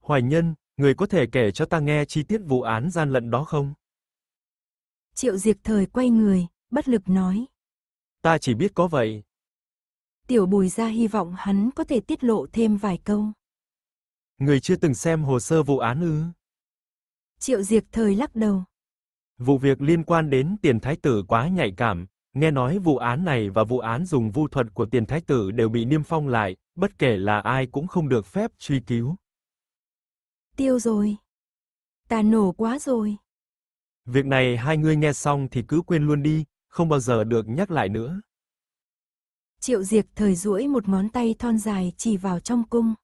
Hoài nhân, người có thể kể cho ta nghe chi tiết vụ án gian lận đó không? Triệu Diệc Thời quay người, bất lực nói. Ta chỉ biết có vậy. Tiểu Bùi ra hy vọng hắn có thể tiết lộ thêm vài câu. Người chưa từng xem hồ sơ vụ án ư? Triệu Diệc Thời lắc đầu. Vụ việc liên quan đến tiền thái tử quá nhạy cảm, Nghe nói vụ án này và vụ án dùng vu thuật của tiền thái tử đều bị niêm phong lại, bất kể là ai cũng không được phép truy cứu. Tiêu rồi. Ta nổ quá rồi. Việc này hai ngươi nghe xong thì cứ quên luôn đi, không bao giờ được nhắc lại nữa. Triệu Diệc thời duỗi một ngón tay thon dài chỉ vào trong cung.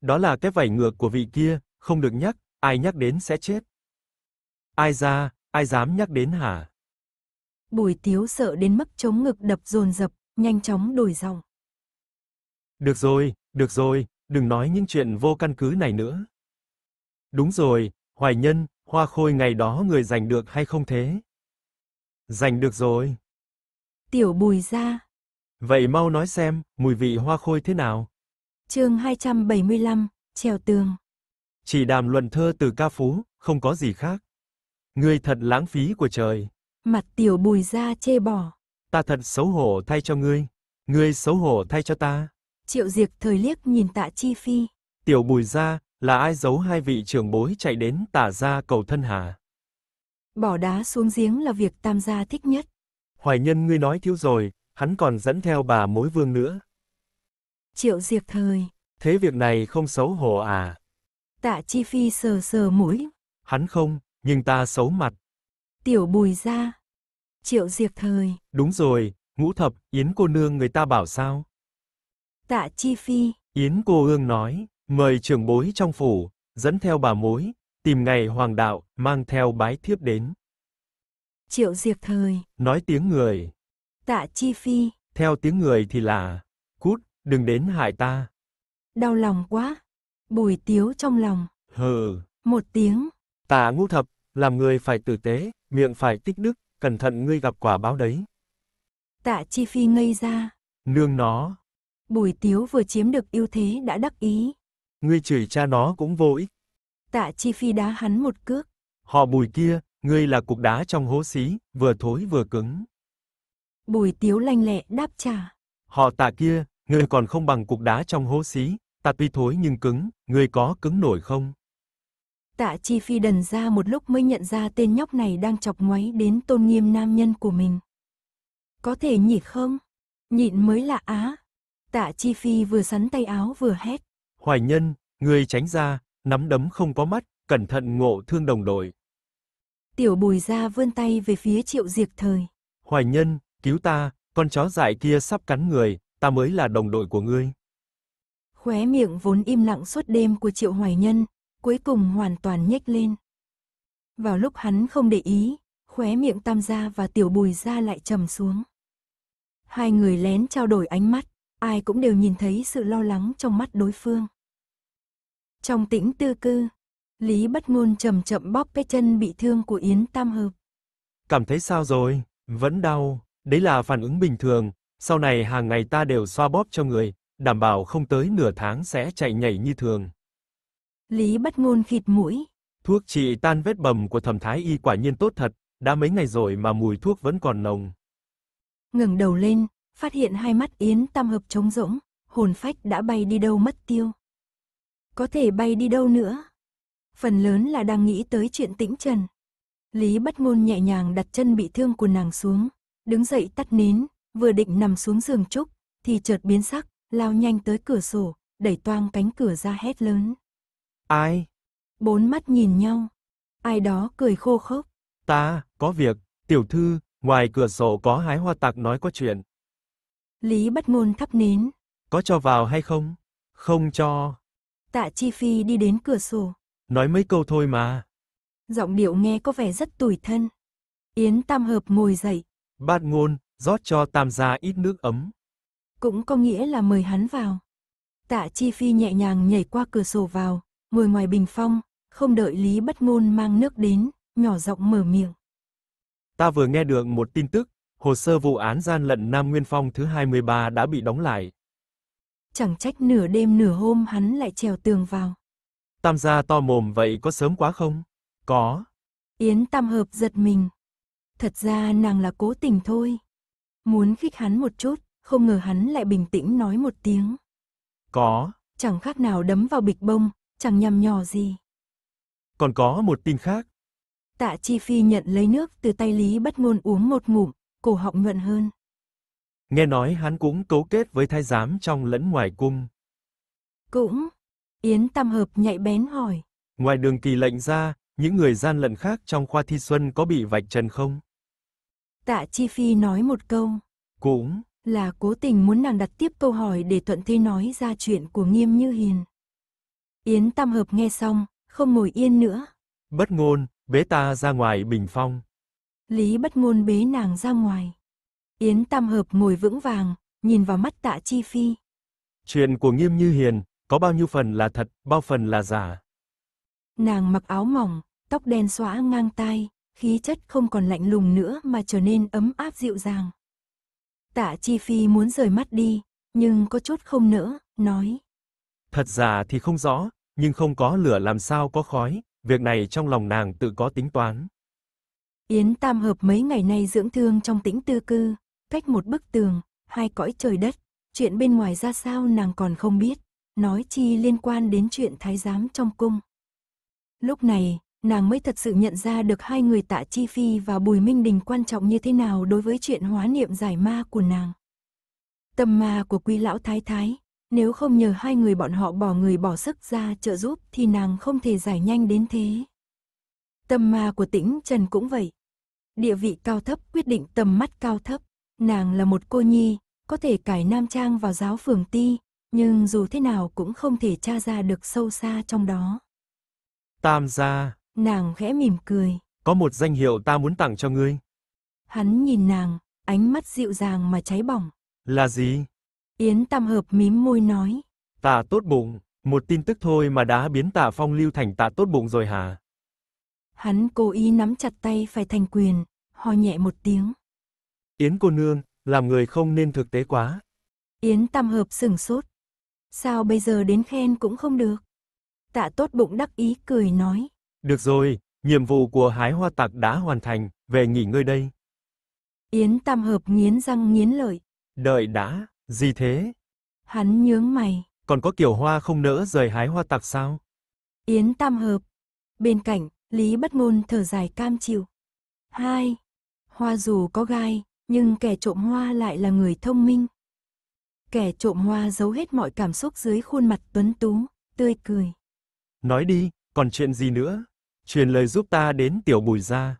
Đó là cái vảy ngược của vị kia, không được nhắc, ai nhắc đến sẽ chết. Ai ra, ai dám nhắc đến hả? Bùi tiếu sợ đến mức chống ngực đập dồn dập, nhanh chóng đổi giọng. Được rồi, được rồi, đừng nói những chuyện vô căn cứ này nữa. Đúng rồi, Hoài Nhân, Hoa Khôi ngày đó người giành được hay không thế? Giành được rồi. Tiểu Bùi ra. Vậy mau nói xem, mùi vị Hoa Khôi thế nào? Chương 275, trèo tường. Chỉ đàm luận thơ từ ca phú, không có gì khác. Ngươi thật lãng phí của trời. Mặt tiểu bùi ra chê bỏ. Ta thật xấu hổ thay cho ngươi. Ngươi xấu hổ thay cho ta. Triệu diệt thời liếc nhìn tạ chi phi. Tiểu bùi ra, là ai giấu hai vị trưởng bối chạy đến tả ra cầu thân hà. Bỏ đá xuống giếng là việc tam gia thích nhất. Hoài nhân ngươi nói thiếu rồi, hắn còn dẫn theo bà mối vương nữa. Triệu diệt thời. Thế việc này không xấu hổ à? Tạ Chi Phi sờ sờ mũi. Hắn không, nhưng ta xấu mặt. Tiểu Bùi gia. Triệu Diệc Thời. Đúng rồi, Ngũ thập, Yến cô nương người ta bảo sao? Tạ Chi Phi. Yến cô ương nói, mời trưởng bối trong phủ, dẫn theo bà mối, tìm ngày hoàng đạo, mang theo bái thiếp đến. Triệu Diệc Thời. Nói tiếng người. Tạ Chi Phi. Theo tiếng người thì là, cút, đừng đến hại ta. Đau lòng quá. Bùi tiếu trong lòng. Hừ. Một tiếng. Tạ ngũ thập, làm người phải tử tế, miệng phải tích đức, cẩn thận ngươi gặp quả báo đấy. Tạ Chi Phi ngây ra. Nương nó. Bùi Tiếu vừa chiếm được ưu thế đã đắc ý. Ngươi chửi cha nó cũng vô ích. Tạ Chi Phi đá hắn một cước. Họ bùi kia, ngươi là cục đá trong hố xí, vừa thối vừa cứng. Bùi Tiếu lanh lẹ đáp trả. Họ tạ kia, ngươi còn không bằng cục đá trong hố xí, ta tuy thối nhưng cứng, ngươi có cứng nổi không? Tạ Chi Phi đần ra một lúc mới nhận ra tên nhóc này đang chọc ngoáy đến tôn nghiêm nam nhân của mình. Có thể nhỉ không? Nhịn mới là á. Tạ Chi Phi vừa sắn tay áo vừa hét. Hoài nhân, người tránh ra, nắm đấm không có mắt, cẩn thận ngộ thương đồng đội. Tiểu bùi ra vươn tay về phía triệu diệt thời. Hoài nhân, cứu ta, con chó dại kia sắp cắn người, ta mới là đồng đội của ngươi. Khóe miệng vốn im lặng suốt đêm của triệu hoài nhân, cuối cùng hoàn toàn nhếch lên. Vào lúc hắn không để ý, khóe miệng tam gia và tiểu bùi ra lại trầm xuống. Hai người lén trao đổi ánh mắt, ai cũng đều nhìn thấy sự lo lắng trong mắt đối phương. Trong tĩnh tư cư, Lý bất ngôn chậm chậm bóp cái chân bị thương của Yến Tam Hợp. Cảm thấy sao rồi? Vẫn đau. Đấy là phản ứng bình thường. Sau này hàng ngày ta đều xoa bóp cho người, đảm bảo không tới nửa tháng sẽ chạy nhảy như thường. Lý bất ngôn khịt mũi. Thuốc trị tan vết bầm của thẩm thái y quả nhiên tốt thật, đã mấy ngày rồi mà mùi thuốc vẫn còn nồng. Ngừng đầu lên, phát hiện hai mắt Yến tam hợp trống rỗng, hồn phách đã bay đi đâu mất tiêu. Có thể bay đi đâu nữa? Phần lớn là đang nghĩ tới chuyện tĩnh trần. Lý bất ngôn nhẹ nhàng đặt chân bị thương của nàng xuống, đứng dậy tắt nín, vừa định nằm xuống giường trúc, thì chợt biến sắc, lao nhanh tới cửa sổ, đẩy toang cánh cửa ra hét lớn. Ai? Bốn mắt nhìn nhau. Ai đó cười khô khốc. Ta, có việc, tiểu thư, ngoài cửa sổ có hái hoa tạc nói có chuyện. Lý bắt ngôn thắp nến. Có cho vào hay không? Không cho. Tạ Chi Phi đi đến cửa sổ. Nói mấy câu thôi mà. Giọng điệu nghe có vẻ rất tủi thân. Yến Tam Hợp ngồi dậy. Bát ngôn, rót cho Tam gia ít nước ấm. Cũng có nghĩa là mời hắn vào. Tạ Chi Phi nhẹ nhàng nhảy qua cửa sổ vào, ngồi ngoài bình phong, không đợi Lý Bất Ngôn mang nước đến, nhỏ giọng mở miệng. Ta vừa nghe được một tin tức, hồ sơ vụ án gian lận Nam Nguyên Phong thứ 23 đã bị đóng lại. Chẳng trách nửa đêm nửa hôm hắn lại trèo tường vào. Tam gia to mồm vậy có sớm quá không? Có. Yến Tam Hợp giật mình. Thật ra nàng là cố tình thôi. Muốn khích hắn một chút, không ngờ hắn lại bình tĩnh nói một tiếng. Có. Chẳng khác nào đấm vào bịch bông, chẳng nhằm nhỏ gì. Còn có một tin khác. Tạ Chi Phi nhận lấy nước từ tay Lý Bất Ngôn uống một ngụm, cổ họng nhuận hơn. Nghe nói hắn cũng cấu kết với thái giám trong lẫn ngoài cung. Cũng. Yến Tam Hợp nhạy bén hỏi. Ngoài đường kỳ lệnh ra, những người gian lận khác trong khoa thi xuân có bị vạch trần không? Tạ Chi Phi nói một câu. Cũng. Là cố tình muốn nàng đặt tiếp câu hỏi để thuận thế nói ra chuyện của Nghiêm Như Hiền. Yến Tam Hợp nghe xong, không ngồi yên nữa. Bất ngôn, bế ta ra ngoài bình phong. Lý bất ngôn bế nàng ra ngoài. Yến Tam Hợp ngồi vững vàng, nhìn vào mắt tạ Chi Phi. Chuyện của Nghiêm Như Hiền, có bao nhiêu phần là thật, bao phần là giả. Nàng mặc áo mỏng, tóc đen xóa ngang tai, khí chất không còn lạnh lùng nữa mà trở nên ấm áp dịu dàng. Tạ Chi Phi muốn rời mắt đi, nhưng có chút không nỡ, nói. Thật giả thì không rõ, nhưng không có lửa làm sao có khói, việc này trong lòng nàng tự có tính toán. Yến Tam Hợp mấy ngày nay dưỡng thương trong tĩnh tư cư, cách một bức tường, hai cõi trời đất, chuyện bên ngoài ra sao nàng còn không biết, nói chi liên quan đến chuyện thái giám trong cung. Lúc này, nàng mới thật sự nhận ra được hai người tạ Chi Phi và Bùi Minh Đình quan trọng như thế nào đối với chuyện hóa niệm giải ma của nàng. Tâm ma của quý lão thái thái, nếu không nhờ hai người bọn họ bỏ người bỏ sức ra trợ giúp thì nàng không thể giải nhanh đến thế. Tâm ma của tĩnh Trần cũng vậy. Địa vị cao thấp quyết định tầm mắt cao thấp. Nàng là một cô nhi, có thể cải nam trang vào giáo phường ti, nhưng dù thế nào cũng không thể tra ra được sâu xa trong đó. Tam gia. Nàng khẽ mỉm cười. Có một danh hiệu ta muốn tặng cho ngươi. Hắn nhìn nàng, ánh mắt dịu dàng mà cháy bỏng. Là gì? Yến Tam Hợp mím môi nói. Tạ tốt bụng, một tin tức thôi mà đã biến Tạ Phong Lưu thành Tạ tốt bụng rồi hả? Hắn cố ý nắm chặt tay phải thành quyền, ho nhẹ một tiếng. Yến cô nương, làm người không nên thực tế quá. Yến Tam Hợp sửng sốt. Sao bây giờ đến khen cũng không được? Tạ tốt bụng đắc ý cười nói. Được rồi, nhiệm vụ của hái hoa tạc đã hoàn thành, về nghỉ ngơi đây. Yến Tam Hợp nghiến răng nghiến lợi. Đợi đã. Gì thế? Hắn nhướng mày. Còn có kiểu hoa không nỡ rời hái hoa tặc sao? Yến tam hợp. Bên cạnh, Lý bất ngôn thở dài cam chịu. Hai, hoa dù có gai, nhưng kẻ trộm hoa lại là người thông minh. Kẻ trộm hoa giấu hết mọi cảm xúc dưới khuôn mặt tuấn tú, tươi cười. Nói đi, còn chuyện gì nữa? Truyền lời giúp ta đến tiểu bùi gia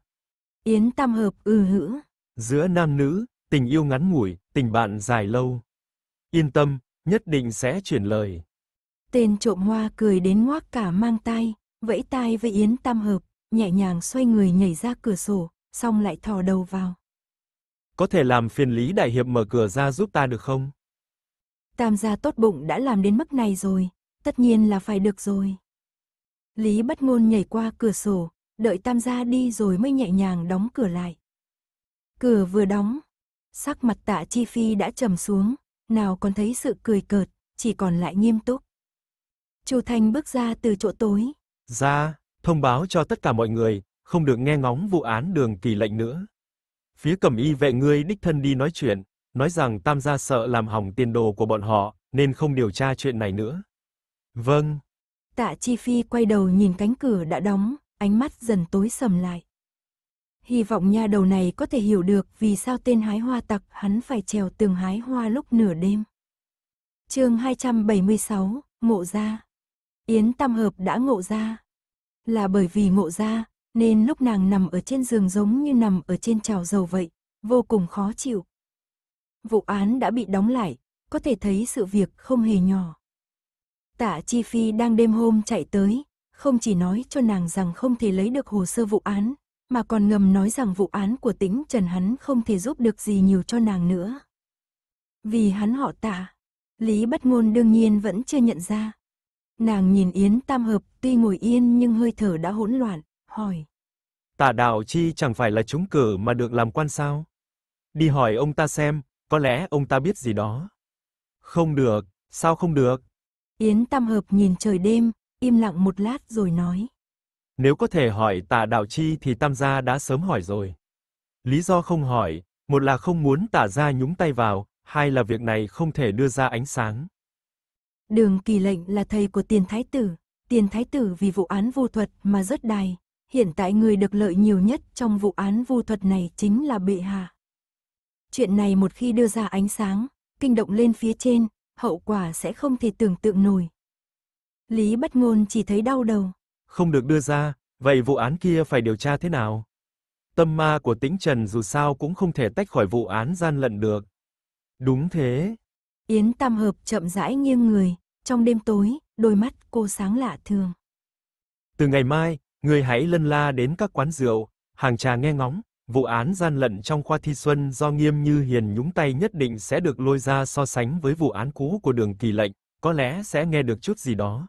Yến tam hợp ừ hữ. Giữa nam nữ, tình yêu ngắn ngủi, tình bạn dài lâu. Yên tâm, nhất định sẽ chuyển lời. Tên trộm hoa cười đến ngoác cả mang tay vẫy tay với Yến Tam Hợp, nhẹ nhàng xoay người nhảy ra cửa sổ, xong lại thò đầu vào. Có thể làm phiền Lý Đại Hiệp mở cửa ra giúp ta được không? Tam gia tốt bụng đã làm đến mức này rồi, tất nhiên là phải được rồi. Lý bất ngôn nhảy qua cửa sổ, đợi tam gia đi rồi mới nhẹ nhàng đóng cửa lại. Cửa vừa đóng, sắc mặt tạ chi phi đã trầm xuống, nào còn thấy sự cười cợt, chỉ còn lại nghiêm túc. Chu Thanh bước ra từ chỗ tối. Ra, thông báo cho tất cả mọi người, không được nghe ngóng vụ án đường kỳ lệnh nữa. Phía cầm y vệ ngươi đích thân đi nói chuyện, nói rằng tam gia sợ làm hỏng tiền đồ của bọn họ, nên không điều tra chuyện này nữa. Vâng. Tạ Chi Phi quay đầu nhìn cánh cửa đã đóng, ánh mắt dần tối sầm lại hy vọng nha đầu này có thể hiểu được vì sao tên hái hoa tặc hắn phải trèo tường hái hoa lúc nửa đêm. chương 276, Ngộ Gia Yến Tam Hợp đã ngộ ra. Là bởi vì ngộ ra, nên lúc nàng nằm ở trên giường giống như nằm ở trên trào dầu vậy, vô cùng khó chịu. Vụ án đã bị đóng lại, có thể thấy sự việc không hề nhỏ. Tạ Chi Phi đang đêm hôm chạy tới, không chỉ nói cho nàng rằng không thể lấy được hồ sơ vụ án, mà còn ngầm nói rằng vụ án của tĩnh Trần hắn không thể giúp được gì nhiều cho nàng nữa. Vì hắn họ tả, Lý Bất Ngôn đương nhiên vẫn chưa nhận ra. Nàng nhìn Yến Tam Hợp tuy ngồi yên nhưng hơi thở đã hỗn loạn, hỏi. Tả đạo chi chẳng phải là trúng cử mà được làm quan sao? Đi hỏi ông ta xem, có lẽ ông ta biết gì đó. Không được, sao không được? Yến Tam Hợp nhìn trời đêm, im lặng một lát rồi nói. Nếu có thể hỏi Tả Đạo Chi thì Tam gia đã sớm hỏi rồi. Lý do không hỏi, một là không muốn Tả gia nhúng tay vào, hai là việc này không thể đưa ra ánh sáng. Đường Kỳ Lệnh là thầy của Tiền Thái tử, Tiền Thái tử vì vụ án vu thuật mà rất đài, hiện tại người được lợi nhiều nhất trong vụ án vu thuật này chính là bệ hạ. Chuyện này một khi đưa ra ánh sáng, kinh động lên phía trên, hậu quả sẽ không thể tưởng tượng nổi. Lý bất ngôn chỉ thấy đau đầu, không được đưa ra, vậy vụ án kia phải điều tra thế nào? Tâm ma của Tĩnh Trần dù sao cũng không thể tách khỏi vụ án gian lận được. Đúng thế. Yến Tam Hợp chậm rãi nghiêng người, trong đêm tối, đôi mắt cô sáng lạ thường. Từ ngày mai, người hãy lân la đến các quán rượu, hàng trà nghe ngóng, vụ án gian lận trong khoa thi xuân do Nghiêm Như Hiền nhúng tay nhất định sẽ được lôi ra so sánh với vụ án cũ của Đường Kỳ Lệnh, có lẽ sẽ nghe được chút gì đó.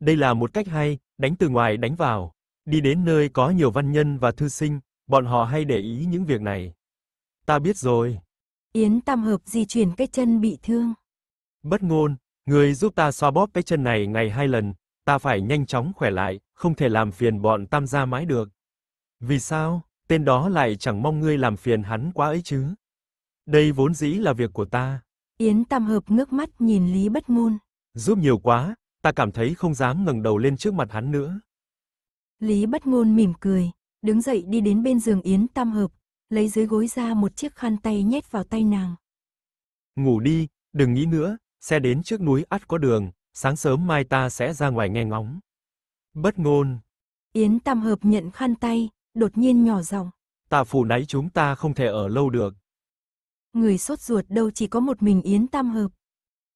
Đây là một cách hay, đánh từ ngoài đánh vào. Đi đến nơi có nhiều văn nhân và thư sinh, bọn họ hay để ý những việc này. Ta biết rồi. Yến Tam Hợp di chuyển cái chân bị thương. Bất ngôn, người giúp ta xoa bóp cái chân này ngày hai lần, ta phải nhanh chóng khỏe lại, không thể làm phiền bọn Tam gia mãi được. Vì sao? Tên đó lại chẳng mong ngươi làm phiền hắn quá ấy chứ. Đây vốn dĩ là việc của ta. Yến Tam Hợp ngước mắt nhìn Lý Bất Ngôn. Giúp nhiều quá, ta cảm thấy không dám ngẩng đầu lên trước mặt hắn nữa. Lý bất ngôn mỉm cười, đứng dậy đi đến bên giường Yến Tam Hợp, lấy dưới gối ra một chiếc khăn tay nhét vào tay nàng. Ngủ đi, đừng nghĩ nữa, xe đến trước núi ắt có đường, sáng sớm mai ta sẽ ra ngoài nghe ngóng. Bất ngôn. Yến Tam Hợp nhận khăn tay, đột nhiên nhỏ giọng. Tạ phủ nãy chúng ta không thể ở lâu được. Người sốt ruột đâu chỉ có một mình Yến Tam Hợp.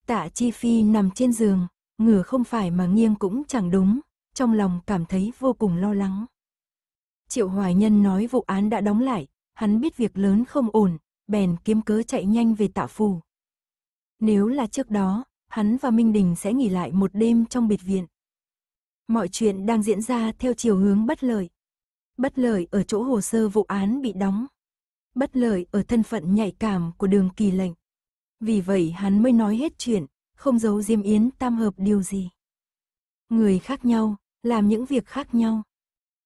Tạ Chi Phi nằm trên giường, ngửa không phải mà nghiêng cũng chẳng đúng, trong lòng cảm thấy vô cùng lo lắng. Triệu Hoài Nhân nói vụ án đã đóng lại, hắn biết việc lớn không ổn, bèn kiếm cớ chạy nhanh về tạ phù. Nếu là trước đó, hắn và Minh Đình sẽ nghỉ lại một đêm trong biệt viện. Mọi chuyện đang diễn ra theo chiều hướng bất lợi. Bất lợi ở chỗ hồ sơ vụ án bị đóng. Bất lợi ở thân phận nhạy cảm của đường kỳ lệnh. Vì vậy hắn mới nói hết chuyện, không giấu diêm yến tam hợp điều gì. Người khác nhau, làm những việc khác nhau.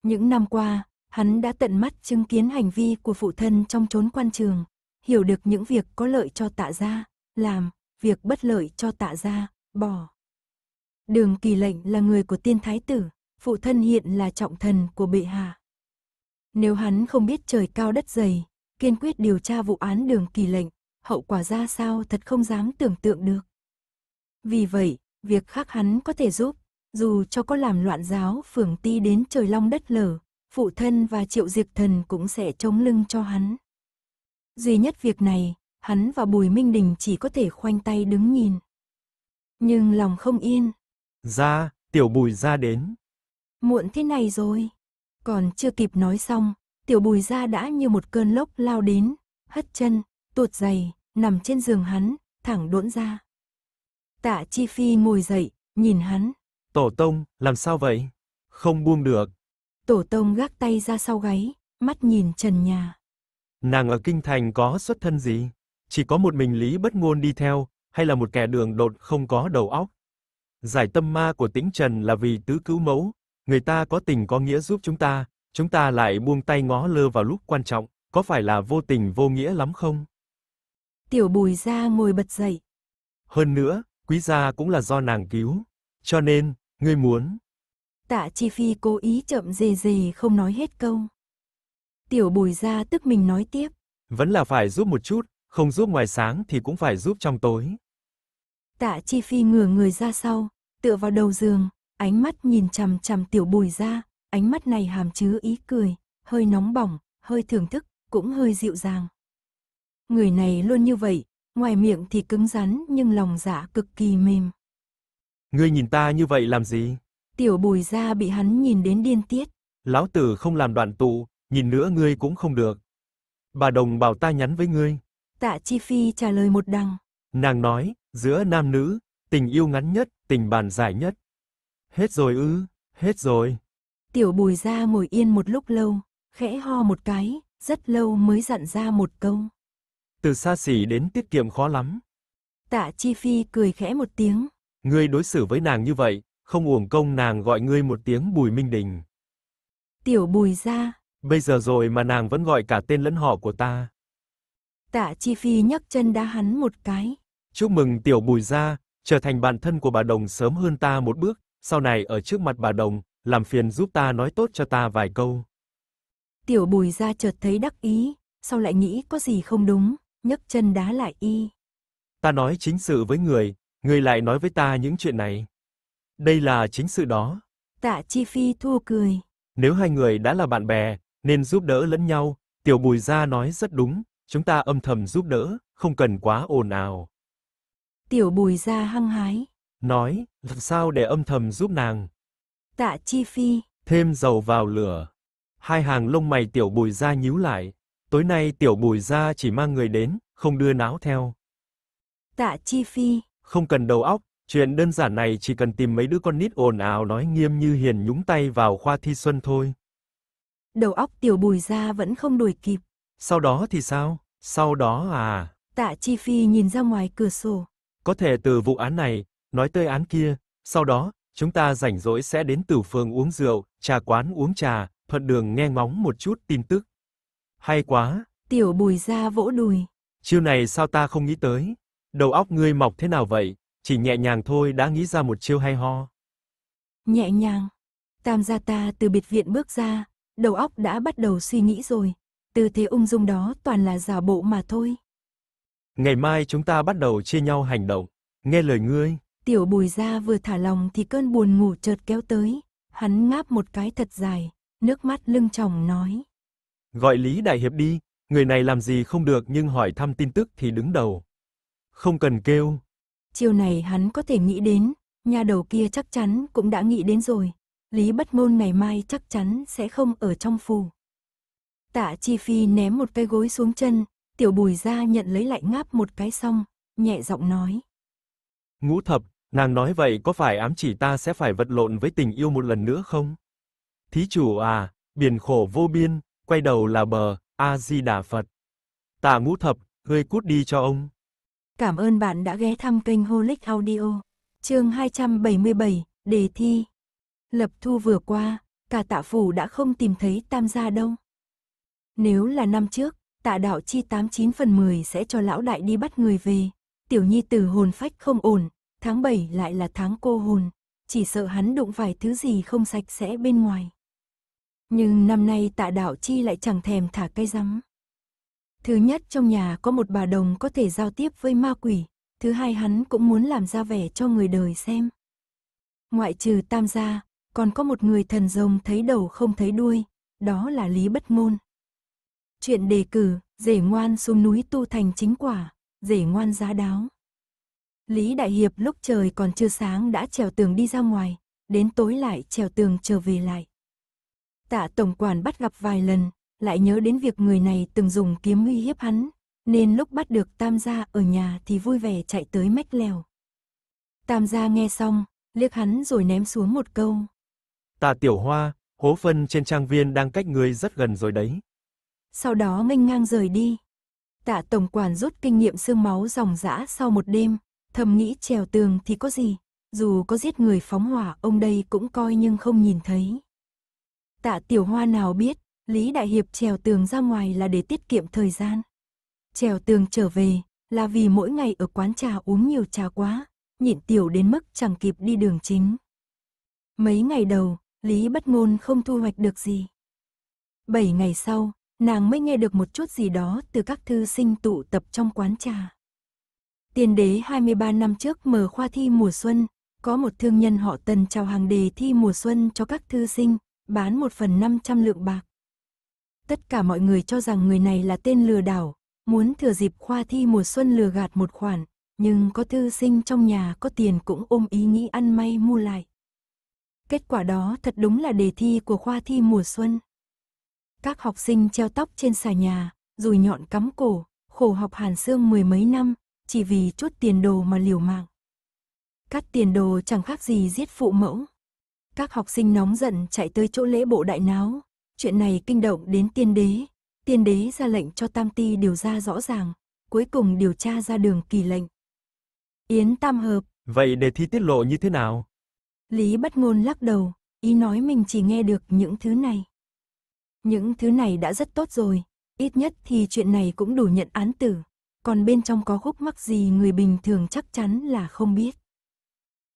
Những năm qua, hắn đã tận mắt chứng kiến hành vi của phụ thân trong trốn quan trường, hiểu được những việc có lợi cho tạ gia, làm, việc bất lợi cho tạ gia, bỏ. Đường kỳ lệnh là người của tiên thái tử, phụ thân hiện là trọng thần của bệ hạ. Nếu hắn không biết trời cao đất dày, kiên quyết điều tra vụ án đường kỳ lệnh, hậu quả ra sao thật không dám tưởng tượng được. Vì vậy, việc khác hắn có thể giúp, dù cho có làm loạn giáo phường ti đến trời long đất lở, phụ thân và triệu diệt thần cũng sẽ chống lưng cho hắn. Duy nhất việc này, hắn và Bùi Minh Đình chỉ có thể khoanh tay đứng nhìn. Nhưng lòng không yên. Ra, tiểu bùi ra đến. Muộn thế này rồi. Còn chưa kịp nói xong, tiểu bùi ra đã như một cơn lốc lao đến, hất chân, tuột giày, nằm trên giường hắn, thẳng đỗn ra. Tạ Chi Phi ngồi dậy, nhìn hắn. Tổ tông, làm sao vậy? Không buông được. Tổ tông gác tay ra sau gáy, mắt nhìn trần nhà. Nàng ở kinh thành có xuất thân gì? Chỉ có một mình Lý Bất Ngôn đi theo, hay là một kẻ đường đột không có đầu óc? Giải tâm ma của Tĩnh Trần là vì tứ cứu mẫu, người ta có tình có nghĩa giúp chúng ta, chúng ta lại buông tay ngó lơ vào lúc quan trọng, có phải là vô tình vô nghĩa lắm không? Tiểu Bùi ra ngồi bật dậy. Hơn nữa, quý gia cũng là do nàng cứu. Cho nên, ngươi muốn. Tạ Chi Phi cố ý chậm dề dề không nói hết câu. Tiểu bùi Gia tức mình nói tiếp. Vẫn là phải giúp một chút, không giúp ngoài sáng thì cũng phải giúp trong tối. Tạ Chi Phi ngửa người ra sau, tựa vào đầu giường, ánh mắt nhìn chằm chằm tiểu bùi Gia, ánh mắt này hàm chứa ý cười, hơi nóng bỏng, hơi thưởng thức, cũng hơi dịu dàng. Người này luôn như vậy, ngoài miệng thì cứng rắn nhưng lòng dạ cực kỳ mềm. Ngươi nhìn ta như vậy làm gì? Tiểu bùi ra bị hắn nhìn đến điên tiết. Lão tử không làm đoạn tụ, nhìn nữa ngươi cũng không được. Bà đồng bảo ta nhắn với ngươi. Tạ Chi Phi trả lời một đằng. Nàng nói, giữa nam nữ, tình yêu ngắn nhất, tình bàn dài nhất. Hết rồi ư, hết rồi. Tiểu bùi ra ngồi yên một lúc lâu, khẽ ho một cái, rất lâu mới dặn ra một câu từ xa xỉ đến tiết kiệm khó lắm. Tạ Chi Phi cười khẽ một tiếng. Ngươi đối xử với nàng như vậy, không uổng công nàng gọi ngươi một tiếng Bùi Minh Đình. Tiểu Bùi ra. Bây giờ rồi mà nàng vẫn gọi cả tên lẫn họ của ta. Tạ Chi Phi nhấc chân đá hắn một cái. Chúc mừng Tiểu Bùi ra, trở thành bạn thân của bà Đồng sớm hơn ta một bước, sau này ở trước mặt bà Đồng, làm phiền giúp ta nói tốt cho ta vài câu. Tiểu Bùi ra chợt thấy đắc ý, sau lại nghĩ có gì không đúng, nhấc chân đá lại y. Ta nói chính sự với người, người lại nói với ta những chuyện này. Đây là chính sự đó. Tạ Chi Phi thua cười. Nếu hai người đã là bạn bè, nên giúp đỡ lẫn nhau, Tiểu Bùi gia nói rất đúng, chúng ta âm thầm giúp đỡ, không cần quá ồn ào. Tiểu Bùi gia hăng hái. Nói, làm sao để âm thầm giúp nàng? Tạ Chi Phi. Thêm dầu vào lửa. Hai hàng lông mày Tiểu Bùi gia nhíu lại, tối nay tiểu bùi gia chỉ mang người đến, không đưa náo theo. Tạ Chi Phi. Không cần đầu óc, chuyện đơn giản này chỉ cần tìm mấy đứa con nít ồn ào nói nghiêm như hiền nhúng tay vào khoa thi xuân thôi. Đầu óc tiểu bùi gia vẫn không đuổi kịp. Sau đó thì sao? Sau đó à? Tạ Chi Phi nhìn ra ngoài cửa sổ. Có thể từ vụ án này, nói tới án kia, sau đó, chúng ta rảnh rỗi sẽ đến tử phường uống rượu, trà quán uống trà, thuận đường nghe ngóng một chút tin tức. Hay quá. Tiểu bùi ra vỗ đùi. Chiêu này sao ta không nghĩ tới? Đầu óc ngươi mọc thế nào vậy? Chỉ nhẹ nhàng thôi đã nghĩ ra một chiêu hay ho. Nhẹ nhàng. Tam gia ta từ biệt viện bước ra, đầu óc đã bắt đầu suy nghĩ rồi. Tư thế ung dung đó toàn là giả bộ mà thôi. Ngày mai chúng ta bắt đầu chia nhau hành động. Nghe lời ngươi. Tiểu bùi ra vừa thả lòng thì cơn buồn ngủ chợt kéo tới. Hắn ngáp một cái thật dài, nước mắt lưng tròng nói. Gọi Lý Đại Hiệp đi, người này làm gì không được nhưng hỏi thăm tin tức thì đứng đầu. Không cần kêu. Chiều này hắn có thể nghĩ đến, nhà đầu kia chắc chắn cũng đã nghĩ đến rồi. Lý bất môn ngày mai chắc chắn sẽ không ở trong phù. Tạ Chi Phi ném một cái gối xuống chân, tiểu bùi ra nhận lấy lại ngáp một cái xong, nhẹ giọng nói. Ngũ thập, nàng nói vậy có phải ám chỉ ta sẽ phải vật lộn với tình yêu một lần nữa không? Thí chủ à, biển khổ vô biên, quay đầu là bờ, A-di-đà Phật. Tạ ngũ thập, ngươi cút đi cho ông. Cảm ơn bạn đã ghé thăm kênh Holic Audio. chương 277, đề thi. Lập thu vừa qua, cả tạ phủ đã không tìm thấy tam gia đâu. Nếu là năm trước, tạ đạo chi 89 phần 10 sẽ cho lão đại đi bắt người về. Tiểu nhi tử hồn phách không ổn, tháng 7 lại là tháng cô hồn. Chỉ sợ hắn đụng phải thứ gì không sạch sẽ bên ngoài. Nhưng năm nay tạ đạo chi lại chẳng thèm thả cây rắm. Thứ nhất trong nhà có một bà đồng có thể giao tiếp với ma quỷ, thứ hai hắn cũng muốn làm ra vẻ cho người đời xem. Ngoại trừ tam gia, còn có một người thần rồng thấy đầu không thấy đuôi, đó là Lý Bất môn Chuyện đề cử, rể ngoan xuống núi tu thành chính quả, rể ngoan giá đáo. Lý Đại Hiệp lúc trời còn chưa sáng đã trèo tường đi ra ngoài, đến tối lại trèo tường trở về lại. Tạ Tổng Quản bắt gặp vài lần, lại nhớ đến việc người này từng dùng kiếm uy hiếp hắn, nên lúc bắt được Tam gia ở nhà thì vui vẻ chạy tới mách lèo. Tam gia nghe xong, liếc hắn rồi ném xuống một câu. Tạ Tiểu Hoa, hố phân trên trang viên đang cách người rất gần rồi đấy. Sau đó nghênh ngang rời đi. Tạ Tổng Quản rút kinh nghiệm xương máu dòng dã sau một đêm, thầm nghĩ trèo tường thì có gì, dù có giết người phóng hỏa ông đây cũng coi nhưng không nhìn thấy. Tạ tiểu hoa nào biết, Lý Đại Hiệp trèo tường ra ngoài là để tiết kiệm thời gian. Trèo tường trở về, là vì mỗi ngày ở quán trà uống nhiều trà quá, nhịn tiểu đến mức chẳng kịp đi đường chính. Mấy ngày đầu, Lý bất ngôn không thu hoạch được gì. Bảy ngày sau, nàng mới nghe được một chút gì đó từ các thư sinh tụ tập trong quán trà. tiên đế 23 năm trước mở khoa thi mùa xuân, có một thương nhân họ tần chào hàng đề thi mùa xuân cho các thư sinh, bán một phần 500 lượng bạc. Tất cả mọi người cho rằng người này là tên lừa đảo, muốn thừa dịp khoa thi mùa xuân lừa gạt một khoản, nhưng có thư sinh trong nhà có tiền cũng ôm ý nghĩ ăn may mua lại. Kết quả đó thật đúng là đề thi của khoa thi mùa xuân. Các học sinh treo tóc trên xà nhà, rùi nhọn cắm cổ, khổ học hàn xương mười mấy năm, chỉ vì chút tiền đồ mà liều mạng. Cắt tiền đồ chẳng khác gì giết phụ mẫu. Các học sinh nóng giận chạy tới chỗ lễ bộ đại náo. Chuyện này kinh động đến tiên đế. Tiên đế ra lệnh cho Tam Ti điều ra rõ ràng. Cuối cùng điều tra ra đường kỳ lệnh. Yến Tam Hợp. Vậy đề thi tiết lộ như thế nào? Lý bất ngôn lắc đầu. Ý nói mình chỉ nghe được những thứ này. Những thứ này đã rất tốt rồi. Ít nhất thì chuyện này cũng đủ nhận án tử. Còn bên trong có khúc mắc gì người bình thường chắc chắn là không biết.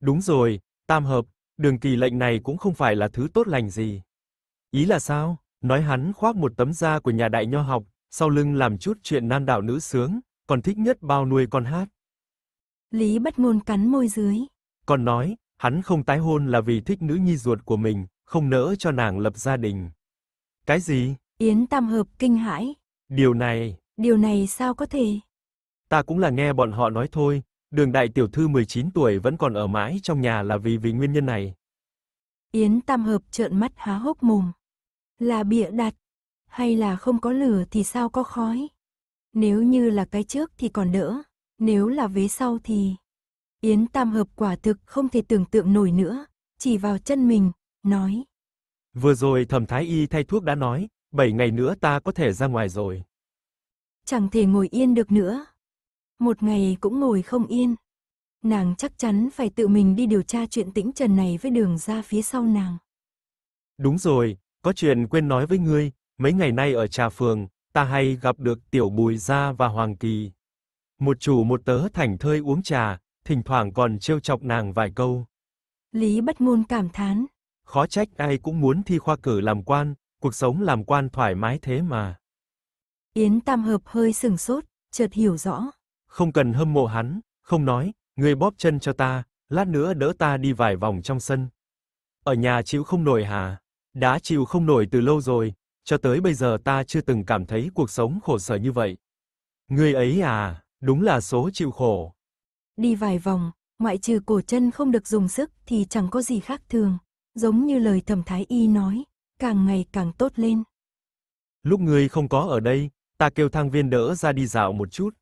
Đúng rồi, tam hợp, đường kỳ lệnh này cũng không phải là thứ tốt lành gì. Ý là sao? Nói hắn khoác một tấm da của nhà đại nho học, sau lưng làm chút chuyện nan đạo nữ sướng, còn thích nhất bao nuôi con hát. Lý bất ngôn cắn môi dưới. Còn nói, hắn không tái hôn là vì thích nữ nhi ruột của mình, không nỡ cho nàng lập gia đình. Cái gì? Yến Tam Hợp kinh hãi. Điều này. Điều này sao có thể? Ta cũng là nghe bọn họ nói thôi, Đường đại tiểu thư 19 tuổi vẫn còn ở mãi trong nhà là vì vì nguyên nhân này. Yến Tam Hợp trợn mắt há hốc mồm. Là bịa đặt, hay là không có lửa thì sao có khói. Nếu như là cái trước thì còn đỡ, nếu là vế sau thì... Yến Tam Hợp quả thực không thể tưởng tượng nổi nữa, chỉ vào chân mình, nói. Vừa rồi thẩm thái y thay thuốc đã nói, 7 ngày nữa ta có thể ra ngoài rồi. Chẳng thể ngồi yên được nữa, một ngày cũng ngồi không yên. Nàng chắc chắn phải tự mình đi điều tra chuyện tĩnh trần này với đường ra phía sau nàng. Đúng rồi, có chuyện quên nói với ngươi, mấy ngày nay ở trà phường, ta hay gặp được tiểu bùi gia và hoàng kỳ. Một chủ một tớ thảnh thơi uống trà, thỉnh thoảng còn trêu chọc nàng vài câu. Lý bất ngôn cảm thán. Khó trách ai cũng muốn thi khoa cử làm quan, cuộc sống làm quan thoải mái thế mà. Yến Tam Hợp hơi sừng sốt, chợt hiểu rõ không cần hâm mộ hắn, không nói, ngươi bóp chân cho ta, lát nữa đỡ ta đi vài vòng trong sân. Ở nhà chịu không nổi hả? Đã chịu không nổi từ lâu rồi, cho tới bây giờ ta chưa từng cảm thấy cuộc sống khổ sở như vậy. Ngươi ấy à, đúng là số chịu khổ. Đi vài vòng, ngoại trừ cổ chân không được dùng sức thì chẳng có gì khác thường, giống như lời Thẩm Thái Y nói, càng ngày càng tốt lên. Lúc ngươi không có ở đây, ta kêu thang viên đỡ ra đi dạo một chút.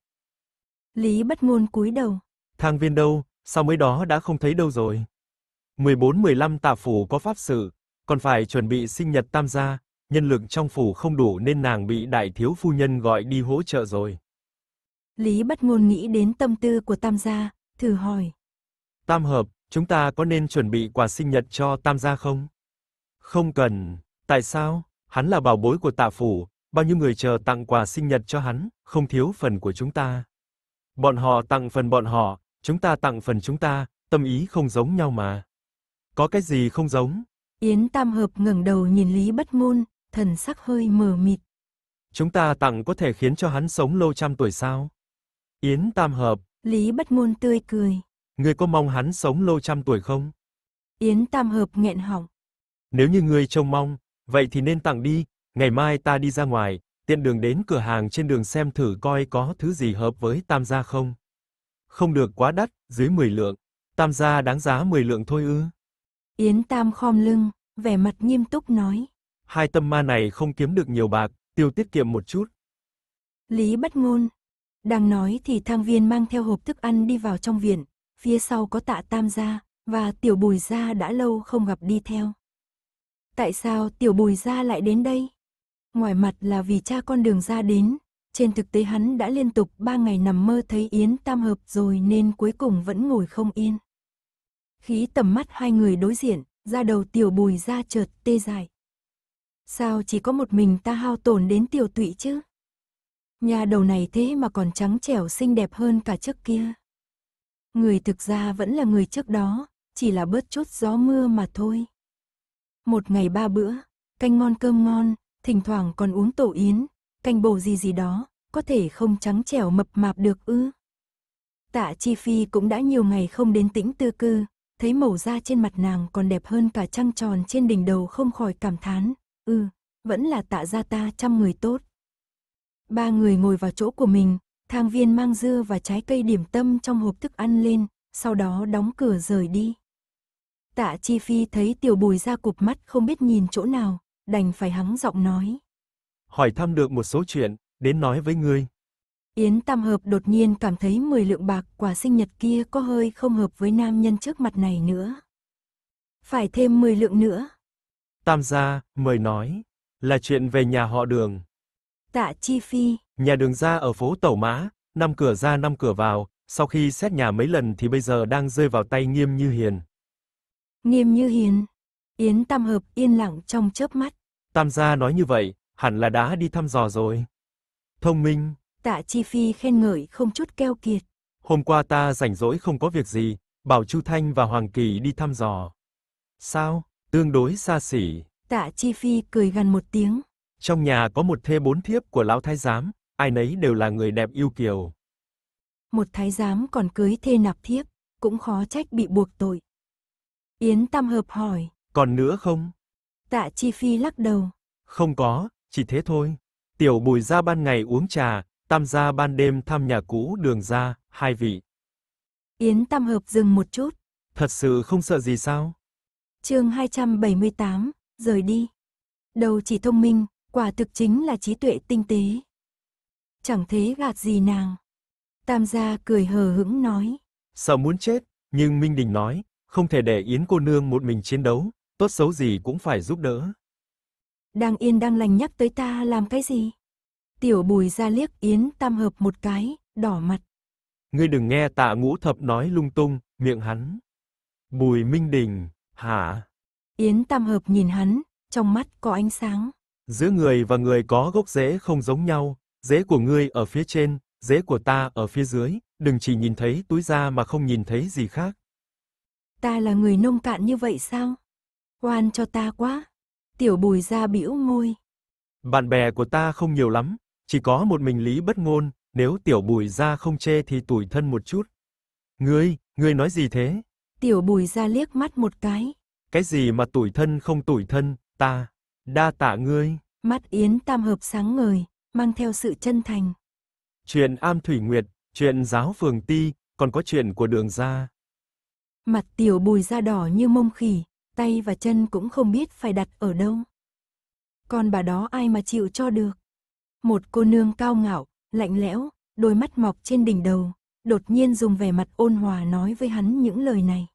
Lý bất ngôn cúi đầu. Thang viên đâu, sao mới đó đã không thấy đâu rồi? 14-15 tạ phủ có pháp sự, còn phải chuẩn bị sinh nhật tam gia, nhân lực trong phủ không đủ nên nàng bị đại thiếu phu nhân gọi đi hỗ trợ rồi. Lý bất ngôn nghĩ đến tâm tư của tam gia, thử hỏi. Tam hợp, chúng ta có nên chuẩn bị quà sinh nhật cho tam gia không? Không cần, tại sao? Hắn là bảo bối của tạ phủ, bao nhiêu người chờ tặng quà sinh nhật cho hắn, không thiếu phần của chúng ta. Bọn họ tặng phần bọn họ, chúng ta tặng phần chúng ta, tâm ý không giống nhau mà. Có cái gì không giống? Yến Tam Hợp ngẩng đầu nhìn Lý Bất Ngôn, thần sắc hơi mờ mịt. Chúng ta tặng có thể khiến cho hắn sống lâu trăm tuổi sao? Yến Tam Hợp. Lý Bất Ngôn tươi cười. Ngươi có mong hắn sống lâu trăm tuổi không? Yến Tam Hợp nghẹn họng. Nếu như ngươi trông mong, vậy thì nên tặng đi, ngày mai ta đi ra ngoài, tiện đường đến cửa hàng trên đường xem thử coi có thứ gì hợp với tam gia không. Không được quá đắt, dưới 10 lượng. Tam gia đáng giá 10 lượng thôi ư? Yến Tam khom lưng, vẻ mặt nghiêm túc nói. Hai tâm ma này không kiếm được nhiều bạc, tiêu tiết kiệm một chút. Lý bất ngôn. Đang nói thì thang viên mang theo hộp thức ăn đi vào trong viện, phía sau có tạ tam gia, và tiểu bùi gia đã lâu không gặp đi theo. Tại sao tiểu bùi gia lại đến đây? Ngoài mặt là vì cha con đường ra đến, trên thực tế hắn đã liên tục ba ngày nằm mơ thấy Yến Tam Hợp rồi nên cuối cùng vẫn ngồi không yên. Khí tầm mắt hai người đối diện, ra đầu tiểu bùi ra chợt tê dài Sao chỉ có một mình ta hao tổn đến tiểu tụy chứ? Nhà đầu này thế mà còn trắng trẻo xinh đẹp hơn cả trước kia. Người thực ra vẫn là người trước đó, chỉ là bớt chút gió mưa mà thôi. Một ngày ba bữa, canh ngon cơm ngon, thỉnh thoảng còn uống tổ yến, canh bổ gì gì đó, có thể không trắng trẻo mập mạp được ư. Tạ Chi Phi cũng đã nhiều ngày không đến tĩnh tư cư, thấy màu da trên mặt nàng còn đẹp hơn cả trăng tròn trên đỉnh đầu không khỏi cảm thán, ư, ừ, vẫn là tạ gia ta trăm người tốt. Ba người ngồi vào chỗ của mình, thang viên mang dưa và trái cây điểm tâm trong hộp thức ăn lên, sau đó đóng cửa rời đi. Tạ Chi Phi thấy tiểu bùi ra cụp mắt không biết nhìn chỗ nào, đành phải hắng giọng nói. Hỏi thăm được một số chuyện, đến nói với ngươi. Yến Tam Hợp đột nhiên cảm thấy 10 lượng bạc quả sinh nhật kia có hơi không hợp với nam nhân trước mặt này nữa. Phải thêm 10 lượng nữa. Tam gia, mời nói, là chuyện về nhà họ đường. Tạ Chi Phi. Nhà đường ra ở phố Tẩu Mã, năm cửa ra năm cửa vào, sau khi xét nhà mấy lần thì bây giờ đang rơi vào tay Nghiêm Như Hiền. Nghiêm Như Hiền. Yến Tam Hợp yên lặng trong chớp mắt. Tam gia nói như vậy, hẳn là đã đi thăm dò rồi. Thông minh. Tạ Chi Phi khen ngợi không chút keo kiệt. Hôm qua ta rảnh rỗi không có việc gì, bảo Chu Thanh và Hoàng Kỳ đi thăm dò. Sao? Tương đối xa xỉ. Tạ Chi Phi cười gần một tiếng. Trong nhà có một thê bốn thiếp của lão thái giám, ai nấy đều là người đẹp yêu kiều. Một thái giám còn cưới thê nạp thiếp, cũng khó trách bị buộc tội. Yến Tam Hợp hỏi, còn nữa không? Tạ Chi Phi lắc đầu. Không có, chỉ thế thôi. Tiểu Bùi ra ban ngày uống trà, Tam gia ban đêm thăm nhà cũ đường ra, hai vị. Yến Tam Hợp dừng một chút. Thật sự không sợ gì sao? chương 278, rời đi. Đầu chỉ thông minh, quả thực chính là trí tuệ tinh tế. Chẳng thế gạt gì nàng. Tam gia cười hờ hững nói. Sợ muốn chết, nhưng Minh Đình nói, không thể để Yến cô nương một mình chiến đấu, tốt xấu gì cũng phải giúp đỡ. Đang yên đang lành nhắc tới ta làm cái gì? Tiểu bùi ra liếc Yến Tam Hợp một cái, đỏ mặt. Ngươi đừng nghe tạ ngũ thập nói lung tung, miệng hắn. Bùi Minh Đình, hả? Yến Tam Hợp nhìn hắn, trong mắt có ánh sáng. Giữa người và người có gốc rễ không giống nhau, rễ của ngươi ở phía trên, rễ của ta ở phía dưới, đừng chỉ nhìn thấy túi da mà không nhìn thấy gì khác. Ta là người nông cạn như vậy sao? Oan cho ta quá. Tiểu bùi ra bĩu môi. Bạn bè của ta không nhiều lắm, chỉ có một mình Lý Bất Ngôn, nếu tiểu bùi ra không chê thì tủi thân một chút. Ngươi, ngươi nói gì thế? Tiểu bùi ra liếc mắt một cái. Cái gì mà tủi thân không tủi thân, ta, đa tạ ngươi. Mắt Yến Tam Hợp sáng ngời, mang theo sự chân thành. Chuyện Am Thủy Nguyệt, chuyện giáo phường ti, còn có chuyện của đường gia Mặt tiểu bùi ra đỏ như mông khỉ, tay và chân cũng không biết phải đặt ở đâu. còn bà đó ai mà chịu cho được. Một cô nương cao ngạo, lạnh lẽo, đôi mắt mọc trên đỉnh đầu, đột nhiên dùng vẻ mặt ôn hòa nói với hắn những lời này.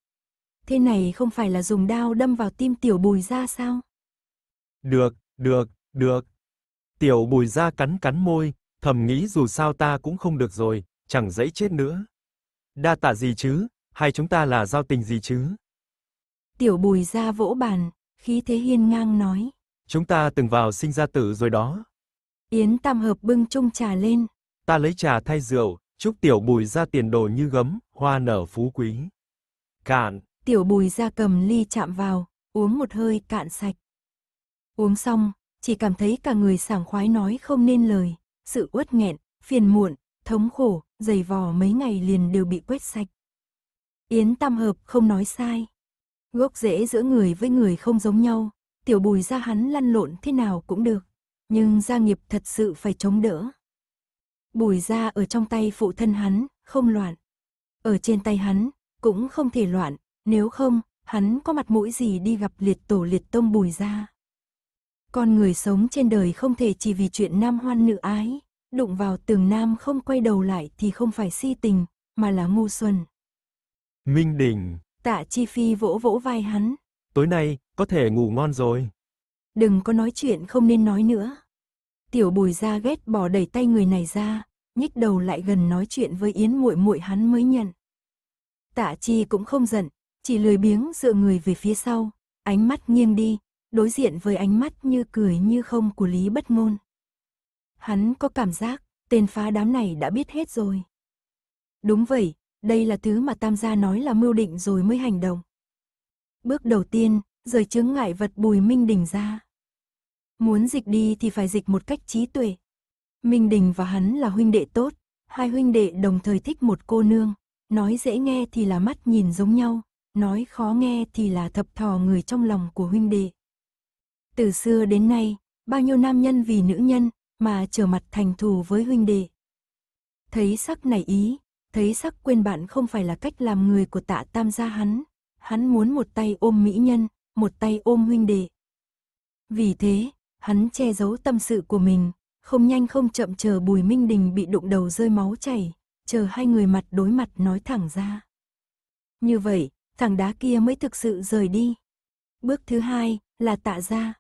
Thế này không phải là dùng đao đâm vào tim tiểu bùi ra sao? Được, được, được. Tiểu bùi ra cắn cắn môi, thầm nghĩ dù sao ta cũng không được rồi, chẳng dễ chết nữa. Đa tạ gì chứ, hai chúng ta là giao tình gì chứ? Tiểu bùi ra vỗ bàn, khí thế hiên ngang nói. Chúng ta từng vào sinh ra tử rồi đó. Yến tam hợp bưng chung trà lên. Ta lấy trà thay rượu, chúc tiểu bùi ra tiền đồ như gấm, hoa nở phú quý. Cạn. Tiểu bùi ra cầm ly chạm vào, uống một hơi cạn sạch. Uống xong, chỉ cảm thấy cả người sảng khoái nói không nên lời, sự uất nghẹn, phiền muộn, thống khổ, dày vò mấy ngày liền đều bị quét sạch. Yến Tam Hợp không nói sai. Gốc rễ giữa người với người không giống nhau, tiểu bùi ra hắn lăn lộn thế nào cũng được, nhưng gia nghiệp thật sự phải chống đỡ. Bùi ra ở trong tay phụ thân hắn, không loạn. Ở trên tay hắn, cũng không thể loạn, nếu không, hắn có mặt mũi gì đi gặp liệt tổ liệt tông bùi ra. Con người sống trên đời không thể chỉ vì chuyện nam hoan nữ ái, đụng vào tường nam không quay đầu lại thì không phải si tình, mà là ngu xuân. Minh Đình Tạ Chi Phi vỗ vỗ vai hắn. Tối nay, có thể ngủ ngon rồi. Đừng có nói chuyện không nên nói nữa. Tiểu Bùi ra ghét bỏ đẩy tay người này ra, nhích đầu lại gần nói chuyện với Yến muội muội hắn mới nhận. Tạ Chi cũng không giận, chỉ lười biếng dựa người về phía sau, ánh mắt nghiêng đi, đối diện với ánh mắt như cười như không của Lý Bất Ngôn. Hắn có cảm giác, tên phá đám này đã biết hết rồi. Đúng vậy, đây là thứ mà Tam gia nói là mưu định rồi mới hành động. Bước đầu tiên, rời chứng ngại vật Bùi Minh Đình ra. Muốn dịch đi thì phải dịch một cách trí tuệ. Minh Đình và hắn là huynh đệ tốt, hai huynh đệ đồng thời thích một cô nương, nói dễ nghe thì là mắt nhìn giống nhau, nói khó nghe thì là thập thò người trong lòng của huynh đệ. Từ xưa đến nay, bao nhiêu nam nhân vì nữ nhân mà trở mặt thành thù với huynh đệ. Thấy sắc này ý, Thấy sắc quên bạn không phải là cách làm người của tạ tam gia hắn. Hắn muốn một tay ôm mỹ nhân, một tay ôm huynh đệ. Vì thế, hắn che giấu tâm sự của mình, không nhanh không chậm chờ Bùi Minh Đình bị đụng đầu rơi máu chảy, chờ hai người mặt đối mặt nói thẳng ra. Như vậy, thằng đá kia mới thực sự rời đi. Bước thứ hai là tạ gia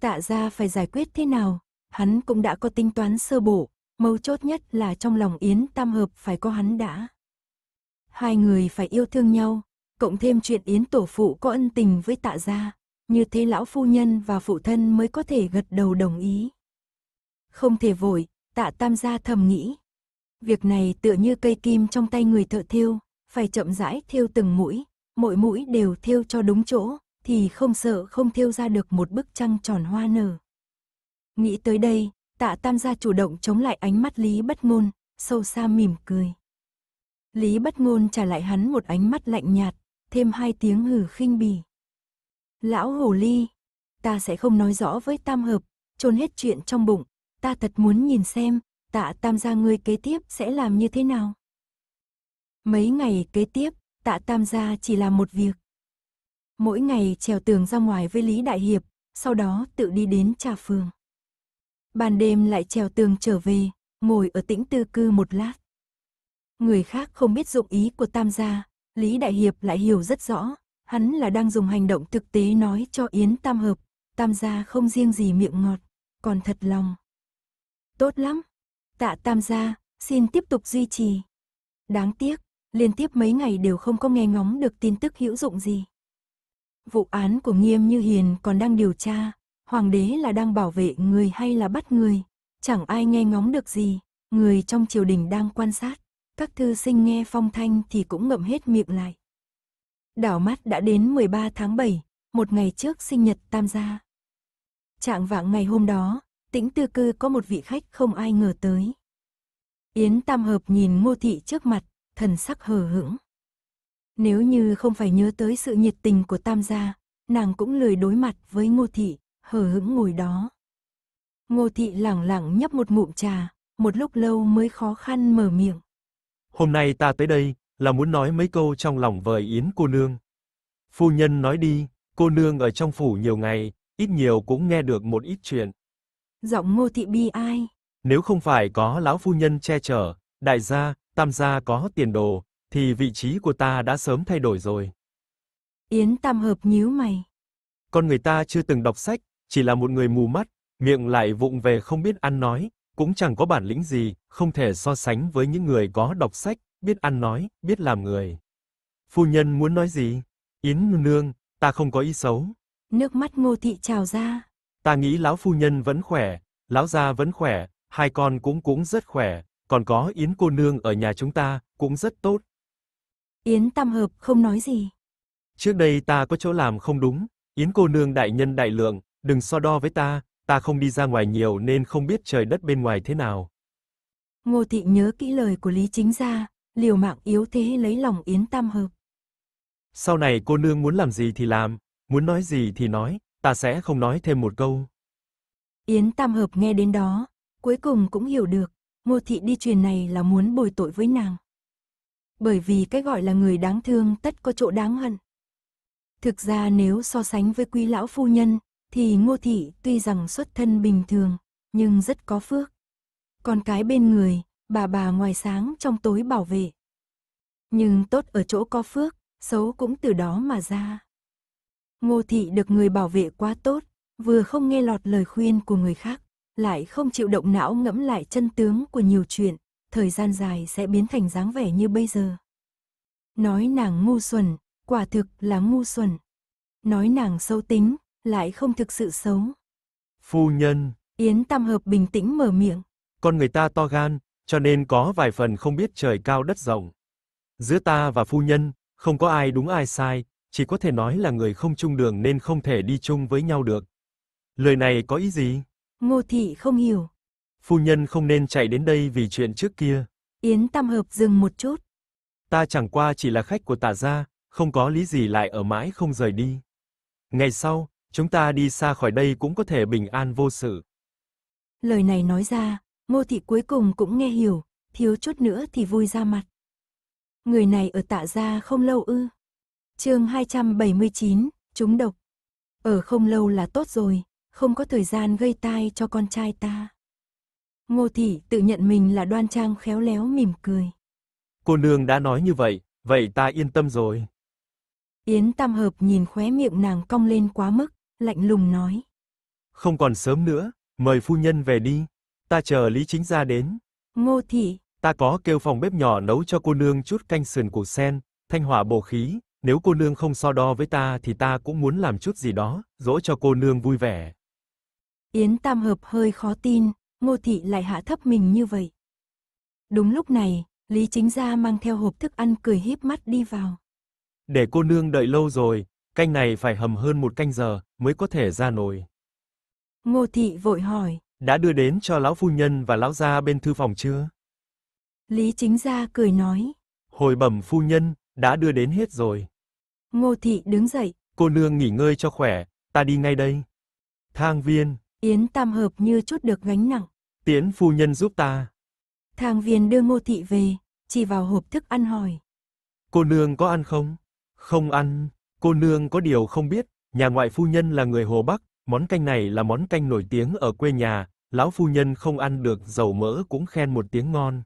Tạ gia phải giải quyết thế nào, hắn cũng đã có tính toán sơ bộ, mấu chốt nhất là trong lòng Yến Tam Hợp phải có hắn đã. Hai người phải yêu thương nhau, cộng thêm chuyện Yến Tổ Phụ có ân tình với tạ gia, như thế lão phu nhân và phụ thân mới có thể gật đầu đồng ý. Không thể vội, tạ tam gia thầm nghĩ. Việc này tựa như cây kim trong tay người thợ thiêu, phải chậm rãi thiêu từng mũi, mỗi mũi đều thiêu cho đúng chỗ, thì không sợ không thiêu ra được một bức trăng tròn hoa nở. Nghĩ tới đây, Tạ Tam gia chủ động chống lại ánh mắt Lý Bất Ngôn, sâu xa mỉm cười. Lý Bất Ngôn trả lại hắn một ánh mắt lạnh nhạt, thêm hai tiếng hừ khinh bỉ. Lão Hồ Ly, ta sẽ không nói rõ với Tam Hợp, trôn hết chuyện trong bụng, ta thật muốn nhìn xem, tạ Tam gia ngươi kế tiếp sẽ làm như thế nào. Mấy ngày kế tiếp, tạ Tam gia chỉ làm một việc. Mỗi ngày trèo tường ra ngoài với Lý Đại Hiệp, sau đó tự đi đến trà phường. Ban đêm lại trèo tường trở về, ngồi ở tĩnh tư cư một lát. Người khác không biết dụng ý của tam gia, Lý Đại Hiệp lại hiểu rất rõ, hắn là đang dùng hành động thực tế nói cho Yến Tam Hợp, tam gia không riêng gì miệng ngọt, còn thật lòng. Tốt lắm, tạ tam gia, xin tiếp tục duy trì. Đáng tiếc, liên tiếp mấy ngày đều không có nghe ngóng được tin tức hữu dụng gì. Vụ án của Nghiêm Như Hiền còn đang điều tra, hoàng đế là đang bảo vệ người hay là bắt người, chẳng ai nghe ngóng được gì, người trong triều đình đang quan sát, các thư sinh nghe phong thanh thì cũng ngậm hết miệng lại. Đảo mắt đã đến 13 tháng 7, một ngày trước sinh nhật tam gia. Trạng vạng ngày hôm đó, tĩnh tư cư có một vị khách không ai ngờ tới. Yến Tam Hợp nhìn ngô thị trước mặt, thần sắc hờ hững. Nếu như không phải nhớ tới sự nhiệt tình của tam gia, nàng cũng lười đối mặt với ngô thị hờ hững ngồi đó. Ngô thị lẳng lặng nhấp một ngụm trà, một lúc lâu mới khó khăn mở miệng. Hôm nay ta tới đây, là muốn nói mấy câu trong lòng với Yến cô nương. Phu nhân nói đi, cô nương ở trong phủ nhiều ngày, ít nhiều cũng nghe được một ít chuyện. Giọng ngô thị bi ai. Nếu không phải có lão phu nhân che chở, đại gia, tam gia có tiền đồ, thì vị trí của ta đã sớm thay đổi rồi. Yến tam hợp nhíu mày. Con người ta chưa từng đọc sách, chỉ là một người mù mắt, miệng lại vụng về không biết ăn nói, cũng chẳng có bản lĩnh gì, không thể so sánh với những người có đọc sách, biết ăn nói, biết làm người. Phu nhân muốn nói gì? Yến nương, ta không có ý xấu. Nước mắt Ngô thị trào ra. Ta nghĩ lão phu nhân vẫn khỏe, lão gia vẫn khỏe, hai con cũng cũng rất khỏe, còn có Yến cô nương ở nhà chúng ta cũng rất tốt. Yến Tam Hợp không nói gì. Trước đây ta có chỗ làm không đúng, Yến cô nương đại nhân đại lượng, đừng so đo với ta, ta không đi ra ngoài nhiều nên không biết trời đất bên ngoài thế nào. Ngô Thị nhớ kỹ lời của Lý Chính Gia, liều mạng yếu thế lấy lòng Yến Tam Hợp. Sau này cô nương muốn làm gì thì làm, muốn nói gì thì nói, ta sẽ không nói thêm một câu. Yến Tam Hợp nghe đến đó, cuối cùng cũng hiểu được, Ngô Thị đi truyền này là muốn bồi tội với nàng. Bởi vì cái gọi là người đáng thương tất có chỗ đáng hận. Thực ra nếu so sánh với quý lão phu nhân, thì ngô thị tuy rằng xuất thân bình thường, nhưng rất có phước. Con cái bên người, bà bà ngoài sáng trong tối bảo vệ. Nhưng tốt ở chỗ có phước, xấu cũng từ đó mà ra. Ngô thị được người bảo vệ quá tốt, vừa không nghe lọt lời khuyên của người khác, lại không chịu động não ngẫm lại chân tướng của nhiều chuyện, thời gian dài sẽ biến thành dáng vẻ như bây giờ. Nói nàng ngu xuẩn, quả thực là ngu xuẩn. Nói nàng sâu tính, lại không thực sự xấu. Phu nhân. Yến Tam Hợp bình tĩnh mở miệng. Con người ta to gan, cho nên có vài phần không biết trời cao đất rộng. Giữa ta và phu nhân, không có ai đúng ai sai, chỉ có thể nói là người không chung đường nên không thể đi chung với nhau được. Lời này có ý gì? Ngô Thị không hiểu. Phu nhân không nên chạy đến đây vì chuyện trước kia. Yến Tam Hợp dừng một chút. Ta chẳng qua chỉ là khách của tả gia, không có lý gì lại ở mãi không rời đi. Ngày sau, Chúng ta đi xa khỏi đây cũng có thể bình an vô sự. Lời này nói ra, ngô thị cuối cùng cũng nghe hiểu, thiếu chút nữa thì vui ra mặt. Người này ở tạ gia không lâu ư. chương 279, chúng độc. Ở không lâu là tốt rồi, không có thời gian gây tai cho con trai ta. Ngô thị tự nhận mình là đoan trang khéo léo mỉm cười. Cô nương đã nói như vậy, vậy ta yên tâm rồi. Yến Tam Hợp nhìn khóe miệng nàng cong lên quá mức lạnh lùng nói. Không còn sớm nữa, mời phu nhân về đi, ta chờ Lý Chính gia đến. Ngô thị, ta có kêu phòng bếp nhỏ nấu cho cô nương chút canh sườn củ sen, thanh hỏa bổ khí, nếu cô nương không so đo với ta thì ta cũng muốn làm chút gì đó, dỗ cho cô nương vui vẻ. Yến Tam Hợp hơi khó tin, Ngô thị lại hạ thấp mình như vậy. Đúng lúc này, Lý Chính Gia mang theo hộp thức ăn cười híp mắt đi vào. Để cô nương đợi lâu rồi, Canh này phải hầm hơn một canh giờ mới có thể ra nồi. Ngô thị vội hỏi. Đã đưa đến cho lão phu nhân và lão gia bên thư phòng chưa? Lý chính gia cười nói. Hồi bẩm phu nhân, đã đưa đến hết rồi. Ngô thị đứng dậy. Cô nương nghỉ ngơi cho khỏe, ta đi ngay đây. Thang viên. Yến tam hợp như chút được gánh nặng. Tiến phu nhân giúp ta. Thang viên đưa ngô thị về, chỉ vào hộp thức ăn hỏi. Cô nương có ăn không? Không ăn. Cô nương có điều không biết, nhà ngoại phu nhân là người Hồ Bắc, món canh này là món canh nổi tiếng ở quê nhà, lão phu nhân không ăn được dầu mỡ cũng khen một tiếng ngon.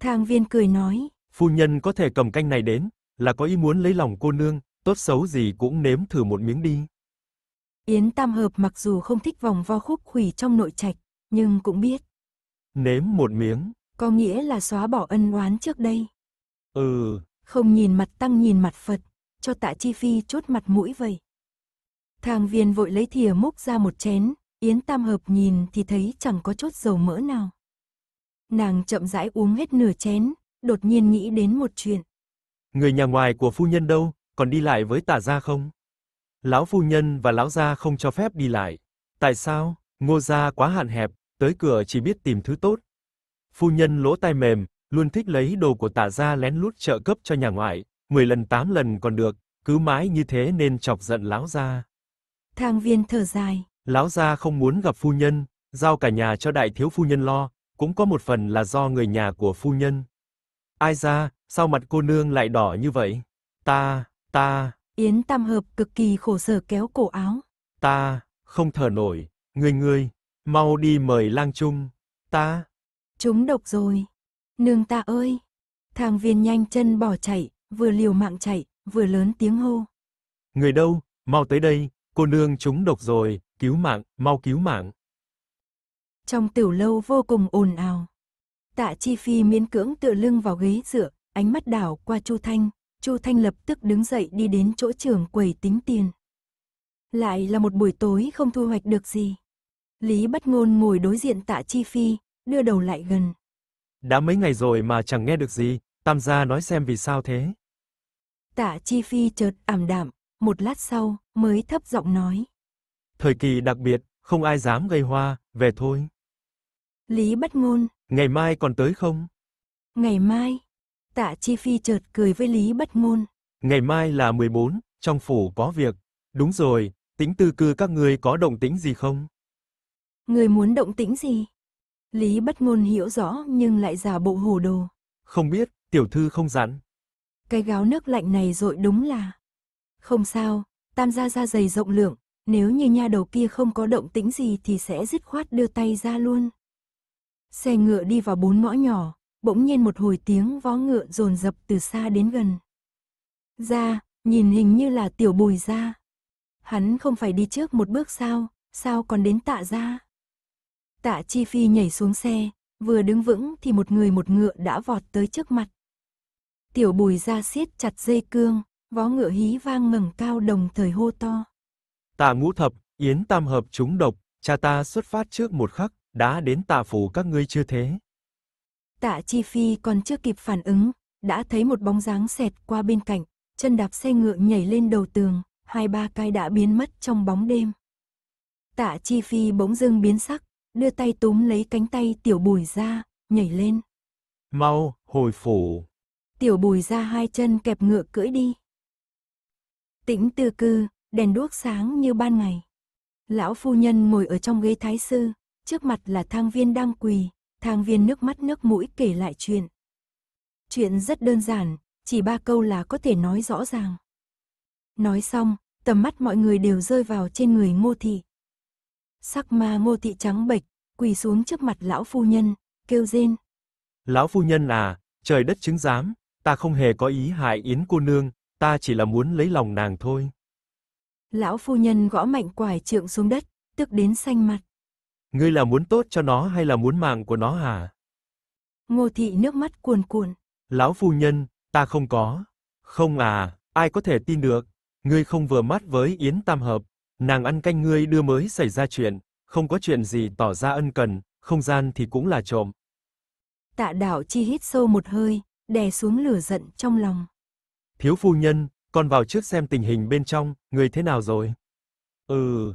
Thang viên cười nói, phu nhân có thể cầm canh này đến, là có ý muốn lấy lòng cô nương, tốt xấu gì cũng nếm thử một miếng đi. Yến Tam Hợp mặc dù không thích vòng vo khúc khủy trong nội trạch, nhưng cũng biết. Nếm một miếng. Có nghĩa là xóa bỏ ân oán trước đây. Ừ. Không nhìn mặt tăng nhìn mặt Phật, cho tạ chi phi chốt mặt mũi vậy. Thang viên vội lấy thìa múc ra một chén, Yến Tam Hợp nhìn thì thấy chẳng có chốt dầu mỡ nào. Nàng chậm rãi uống hết nửa chén, đột nhiên nghĩ đến một chuyện. Người nhà ngoài của phu nhân đâu, còn đi lại với tả gia không? Lão phu nhân và lão gia không cho phép đi lại. Tại sao? Ngô gia quá hạn hẹp, tới cửa chỉ biết tìm thứ tốt. Phu nhân lỗ tai mềm, luôn thích lấy đồ của tả gia lén lút trợ cấp cho nhà ngoại, mười lần tám lần còn được, cứ mãi như thế nên chọc giận lão gia. Thang viên thở dài. Lão gia không muốn gặp phu nhân, giao cả nhà cho đại thiếu phu nhân lo, cũng có một phần là do người nhà của phu nhân. Ai ra, sao mặt cô nương lại đỏ như vậy? Ta, ta. Yến Tam Hợp cực kỳ khổ sở kéo cổ áo. Ta, không thở nổi, người người mau đi mời lang trung, ta. Chúng độc rồi. Nương ta ơi. Thang viên nhanh chân bỏ chạy, vừa liều mạng chạy, vừa lớn tiếng hô. Người đâu, mau tới đây, cô nương chúng độc rồi, cứu mạng, mau cứu mạng. Trong tiểu lâu vô cùng ồn ào. Tạ Chi Phi miễn cưỡng tựa lưng vào ghế dựa, ánh mắt đảo qua Chu Thanh, Chu Thanh lập tức đứng dậy đi đến chỗ trưởng quầy tính tiền. Lại là một buổi tối không thu hoạch được gì. Lý Bất Ngôn ngồi đối diện Tạ Chi Phi, đưa đầu lại gần. Đã mấy ngày rồi mà chẳng nghe được gì, Tam gia nói xem vì sao thế. Tạ Chi Phi chợt ảm đạm, một lát sau mới thấp giọng nói. Thời kỳ đặc biệt, không ai dám gây hoa, về thôi. Lý Bất Ngôn, ngày mai còn tới không? Ngày mai? Tạ Chi Phi chợt cười với Lý Bất Ngôn. Ngày mai là 14, trong phủ có việc. Đúng rồi, tính tư cư các ngươi có động tĩnh gì không? Người muốn động tĩnh gì? Lý Bất Ngôn hiểu rõ nhưng lại giả bộ hồ đồ. Không biết, tiểu thư không dặn. Cái gáo nước lạnh này rội đúng là... Không sao, tam gia ra dày rộng lượng, nếu như nha đầu kia không có động tĩnh gì thì sẽ dứt khoát đưa tay ra luôn. Xe ngựa đi vào bốn ngõ nhỏ, bỗng nhiên một hồi tiếng vó ngựa rồn rập từ xa đến gần. Ra, nhìn hình như là tiểu bùi ra. Hắn không phải đi trước một bước sao, sao còn đến tạ ra. Tạ Chi Phi nhảy xuống xe, vừa đứng vững thì một người một ngựa đã vọt tới trước mặt. Tiểu bùi ra siết chặt dây cương, vó ngựa hí vang ngẩng cao đồng thời hô to. Tạ ngũ thập, yến tam hợp chúng độc, cha ta xuất phát trước một khắc, đã đến tạ phủ các ngươi chưa thế. Tạ chi phi còn chưa kịp phản ứng, đã thấy một bóng dáng xẹt qua bên cạnh, chân đạp xe ngựa nhảy lên đầu tường, hai ba cái đã biến mất trong bóng đêm. Tạ Chi Phi bỗng dưng biến sắc, đưa tay túm lấy cánh tay tiểu bùi ra, nhảy lên. Mau, hồi phủ tiểu bùi ra hai chân kẹp ngựa cưỡi đi. Tĩnh tư cư, đèn đuốc sáng như ban ngày. Lão phu nhân ngồi ở trong ghế thái sư, trước mặt là thang viên đang quỳ, thang viên nước mắt nước mũi kể lại chuyện. Chuyện rất đơn giản, chỉ ba câu là có thể nói rõ ràng. Nói xong, tầm mắt mọi người đều rơi vào trên người ngô thị. Sắc ma ngô thị trắng bệch, quỳ xuống trước mặt lão phu nhân, kêu rên. Lão phu nhân à, trời đất chứng giám, ta không hề có ý hại Yến cô nương, ta chỉ là muốn lấy lòng nàng thôi. Lão phu nhân gõ mạnh quải trượng xuống đất, tức đến xanh mặt. Ngươi là muốn tốt cho nó hay là muốn mạng của nó hả? Ngô thị nước mắt cuồn cuộn. Lão phu nhân, ta không có. Không à, ai có thể tin được. Ngươi không vừa mắt với Yến Tam Hợp. Nàng ăn canh ngươi đưa mới xảy ra chuyện. Không có chuyện gì tỏ ra ân cần, không gian thì cũng là trộm. Tạ đảo chi hít sâu một hơi, đè xuống lửa giận trong lòng. Thiếu phu nhân, con vào trước xem tình hình bên trong, người thế nào rồi? Ừ.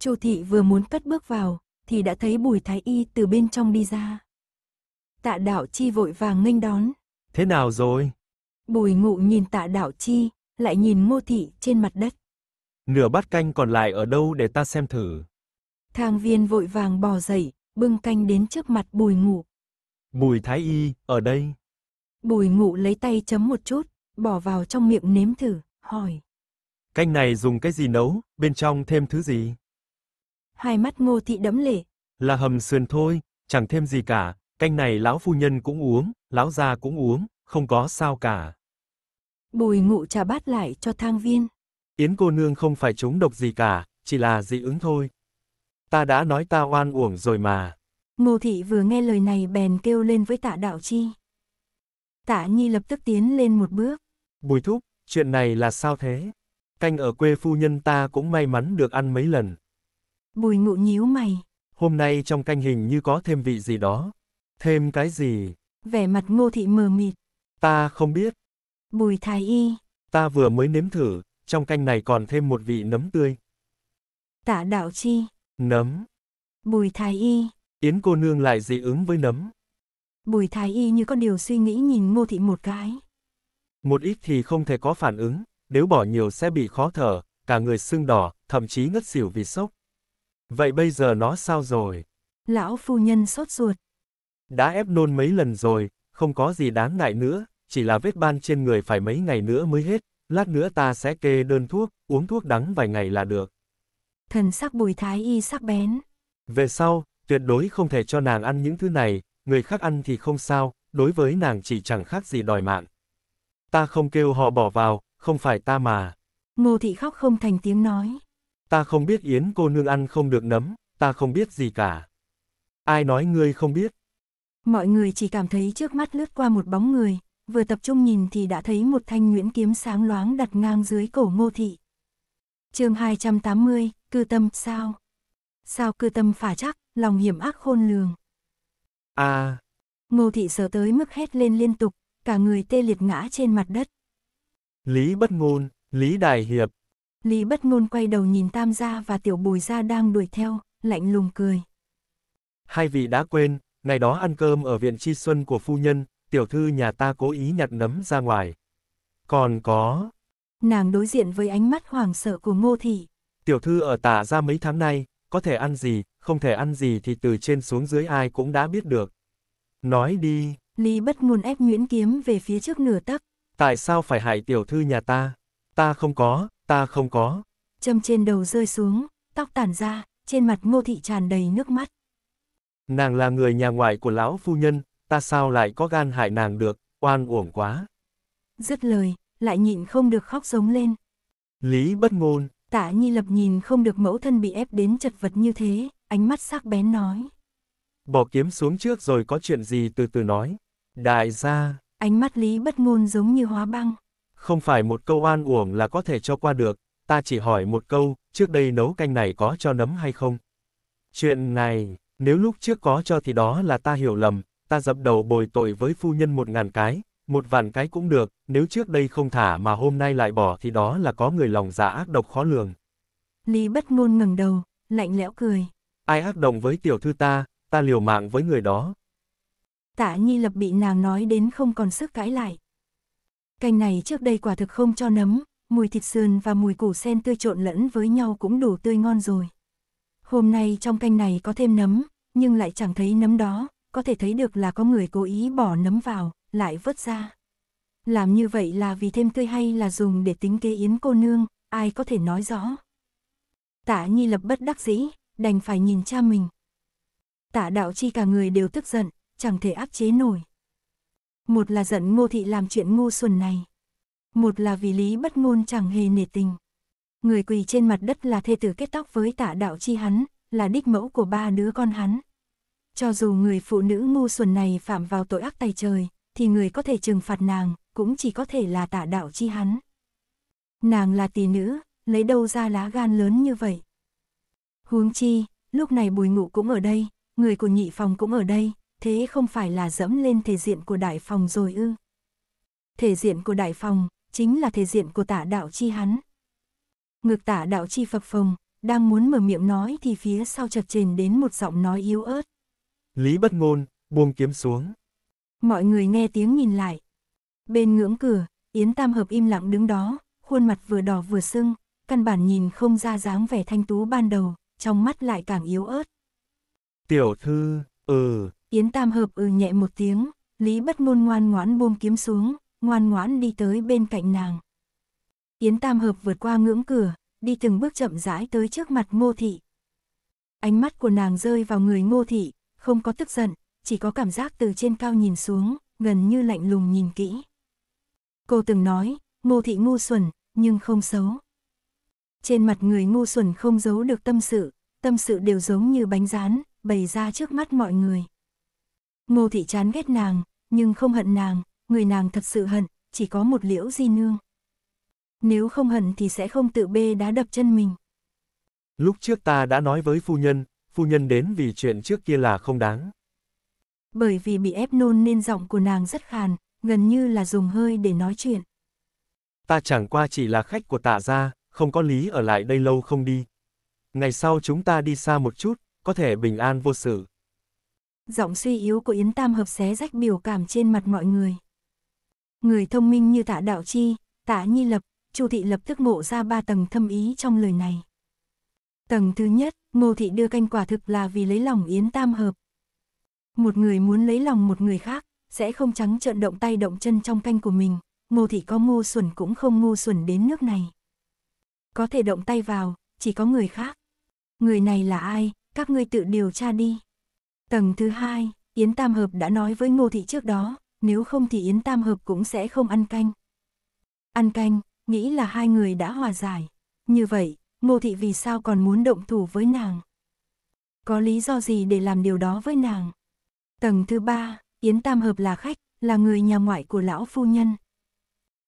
Châu thị vừa muốn cất bước vào, thì đã thấy Bùi Thái Y từ bên trong đi ra. Tạ Đạo Chi vội vàng nghênh đón. Thế nào rồi? Bùi ngụ nhìn Tạ Đạo Chi, lại nhìn ngô thị trên mặt đất. Nửa bát canh còn lại ở đâu để ta xem thử. Thang viên vội vàng bò dậy, bưng canh đến trước mặt bùi ngụ. Bùi Thái Y, ở đây. Bùi ngụ lấy tay chấm một chút, bỏ vào trong miệng nếm thử, hỏi. Canh này dùng cái gì nấu, bên trong thêm thứ gì? Hai mắt ngô thị đấm lệ. Là hầm sườn thôi, chẳng thêm gì cả, canh này lão phu nhân cũng uống, lão gia cũng uống, không có sao cả. Bùi ngụ trả bát lại cho thang viên. Yến cô nương không phải trúng độc gì cả, chỉ là dị ứng thôi. Ta đã nói ta oan uổng rồi mà. Ngô thị vừa nghe lời này bèn kêu lên với tạ đạo chi. Tạ Nhi lập tức tiến lên một bước. Bùi thúc, chuyện này là sao thế? Canh ở quê phu nhân ta cũng may mắn được ăn mấy lần. Bùi ngụ nhíu mày. Hôm nay trong canh hình như có thêm vị gì đó. Thêm cái gì? Vẻ mặt ngô thị mờ mịt. Ta không biết. Bùi thái y. Ta vừa mới nếm thử, trong canh này còn thêm một vị nấm tươi. Tạ đạo chi. Nấm. Bùi thái y. Yến cô nương lại dị ứng với nấm. Bùi thái y như có điều suy nghĩ nhìn ngô thị một cái. Một ít thì không thể có phản ứng, nếu bỏ nhiều sẽ bị khó thở, cả người sưng đỏ, thậm chí ngất xỉu vì sốc. Vậy bây giờ nó sao rồi? Lão phu nhân sốt ruột. Đã ép nôn mấy lần rồi, không có gì đáng ngại nữa, chỉ là vết ban trên người phải mấy ngày nữa mới hết, lát nữa ta sẽ kê đơn thuốc, uống thuốc đắng vài ngày là được. Thần sắc bùi thái y sắc bén. Về sau, tuyệt đối không thể cho nàng ăn những thứ này, người khác ăn thì không sao, đối với nàng chỉ chẳng khác gì đòi mạng. Ta không kêu họ bỏ vào, không phải ta mà. Ngô thị khóc không thành tiếng nói. Ta không biết Yến cô nương ăn không được nấm, ta không biết gì cả. Ai nói ngươi không biết? Mọi người chỉ cảm thấy trước mắt lướt qua một bóng người, vừa tập trung nhìn thì đã thấy một thanh nguyễn kiếm sáng loáng đặt ngang dưới cổ ngô thị. chương 280, cư tâm sao? Sao cư tâm phả chắc, lòng hiểm ác khôn lường. À! Ngô thị sờ tới mức hét lên liên tục, cả người tê liệt ngã trên mặt đất. Lý bất ngôn, Lý Đại Hiệp. Lý bất ngôn quay đầu nhìn Tam Gia và Tiểu Bùi Gia đang đuổi theo, lạnh lùng cười. Hai vị đã quên, ngày đó ăn cơm ở viện Chi Xuân của phu nhân, tiểu thư nhà ta cố ý nhặt nấm ra ngoài. Còn có... Nàng đối diện với ánh mắt hoảng sợ của Ngô Thị. Tiểu thư ở tả ra mấy tháng nay, có thể ăn gì, không thể ăn gì thì từ trên xuống dưới ai cũng đã biết được. Nói đi. Lý bất ngôn ép Nguyễn Kiếm về phía trước nửa tắc. Tại sao phải hại tiểu thư nhà ta? Ta không có, ta không có. Châm trên đầu rơi xuống, tóc tản ra, trên mặt ngô thị tràn đầy nước mắt. Nàng là người nhà ngoại của lão phu nhân, ta sao lại có gan hại nàng được, oan uổng quá. Dứt lời, lại nhịn không được khóc giống lên. Lý bất ngôn. Tả nhi lập nhìn không được mẫu thân bị ép đến chật vật như thế ánh mắt sắc bén nói. Bỏ kiếm xuống trước rồi có chuyện gì từ từ nói. Đại gia. Ánh mắt Lý bất ngôn giống như hóa băng. Không phải một câu an uổng là có thể cho qua được, ta chỉ hỏi một câu, trước đây nấu canh này có cho nấm hay không? Chuyện này, nếu lúc trước có cho thì đó là ta hiểu lầm, ta dập đầu bồi tội với phu nhân một ngàn cái, một vạn cái cũng được, nếu trước đây không thả mà hôm nay lại bỏ thì đó là có người lòng dạ ác độc khó lường. Lý bất ngôn ngẩng đầu, lạnh lẽo cười. Ai ác đồng với tiểu thư ta, ta liều mạng với người đó. Tạ Nhi Lập bị nàng nói đến không còn sức cãi lại. Canh này trước đây quả thực không cho nấm, mùi thịt sườn và mùi củ sen tươi trộn lẫn với nhau cũng đủ tươi ngon rồi. Hôm nay trong canh này có thêm nấm, nhưng lại chẳng thấy nấm đó, có thể thấy được là có người cố ý bỏ nấm vào, lại vớt ra. Làm như vậy là vì thêm tươi hay là dùng để tính kế yến cô nương, ai có thể nói rõ. Tạ Nhi Lập bất đắc dĩ, đành phải nhìn cha mình. Tả đạo chi cả người đều tức giận, chẳng thể áp chế nổi. Một là giận ngô thị làm chuyện ngu xuẩn này. Một là vì lý bất ngôn chẳng hề nể tình. Người quỳ trên mặt đất là thê tử kết tóc với Tả đạo chi hắn, là đích mẫu của ba đứa con hắn. Cho dù người phụ nữ ngu xuẩn này phạm vào tội ác tay trời, thì người có thể trừng phạt nàng, cũng chỉ có thể là Tả đạo chi hắn. Nàng là tỷ nữ, lấy đâu ra lá gan lớn như vậy. Huống chi, lúc này bùi ngụ cũng ở đây, người của nhị phòng cũng ở đây, thế không phải là dẫm lên thể diện của đại phòng rồi ư. Thể diện của đại phòng, chính là thể diện của tả đạo chi hắn. Ngược tả đạo chi phập phồng, đang muốn mở miệng nói thì phía sau chợt chền đến một giọng nói yếu ớt. Lý bất ngôn, buông kiếm xuống. Mọi người nghe tiếng nhìn lại. Bên ngưỡng cửa, Yến Tam Hợp im lặng đứng đó, khuôn mặt vừa đỏ vừa sưng, căn bản nhìn không ra dáng vẻ thanh tú ban đầu, trong mắt lại càng yếu ớt. Tiểu thư, ừ. Yến Tam Hợp ừ nhẹ một tiếng, Lý Bất Ngôn ngoan ngoãn buông kiếm xuống, ngoan ngoãn đi tới bên cạnh nàng. Yến Tam Hợp vượt qua ngưỡng cửa, đi từng bước chậm rãi tới trước mặt Ngô Thị. Ánh mắt của nàng rơi vào người Ngô Thị, không có tức giận, chỉ có cảm giác từ trên cao nhìn xuống, gần như lạnh lùng nhìn kỹ. Cô từng nói, Ngô Thị ngu xuẩn, nhưng không xấu. Trên mặt người ngu xuẩn không giấu được tâm sự, tâm sự đều giống như bánh rán, bày ra trước mắt mọi người. Ngô thị chán ghét nàng, nhưng không hận nàng, người nàng thật sự hận, chỉ có một liễu di nương. Nếu không hận thì sẽ không tự bê đá đập chân mình. Lúc trước ta đã nói với phu nhân, phu nhân đến vì chuyện trước kia là không đáng. Bởi vì bị ép nôn nên giọng của nàng rất khàn, gần như là dùng hơi để nói chuyện. Ta chẳng qua chỉ là khách của tạ gia, không có lý ở lại đây lâu không đi. Ngày sau chúng ta đi xa một chút, có thể bình an vô sự. Giọng suy yếu của Yến Tam hợp xé rách biểu cảm trên mặt mọi người. Người thông minh như tạ đạo chi, tạ nhi lập, chu thị lập tức ngộ ra ba tầng thâm ý trong lời này. Tầng thứ nhất, ngô thị đưa canh quả thực là vì lấy lòng Yến Tam hợp. Một người muốn lấy lòng một người khác, sẽ không trắng trợn động tay động chân trong canh của mình, ngô thị có ngu xuẩn cũng không ngu xuẩn đến nước này có thể động tay vào, chỉ có người khác. Người này là ai, các ngươi tự điều tra đi. Tầng thứ hai, Yến Tam Hợp đã nói với Ngô Thị trước đó, nếu không thì Yến Tam Hợp cũng sẽ không ăn canh. Ăn canh, nghĩ là hai người đã hòa giải. Như vậy, Ngô Thị vì sao còn muốn động thủ với nàng? Có lý do gì để làm điều đó với nàng? Tầng thứ ba, Yến Tam Hợp là khách, là người nhà ngoại của lão phu nhân.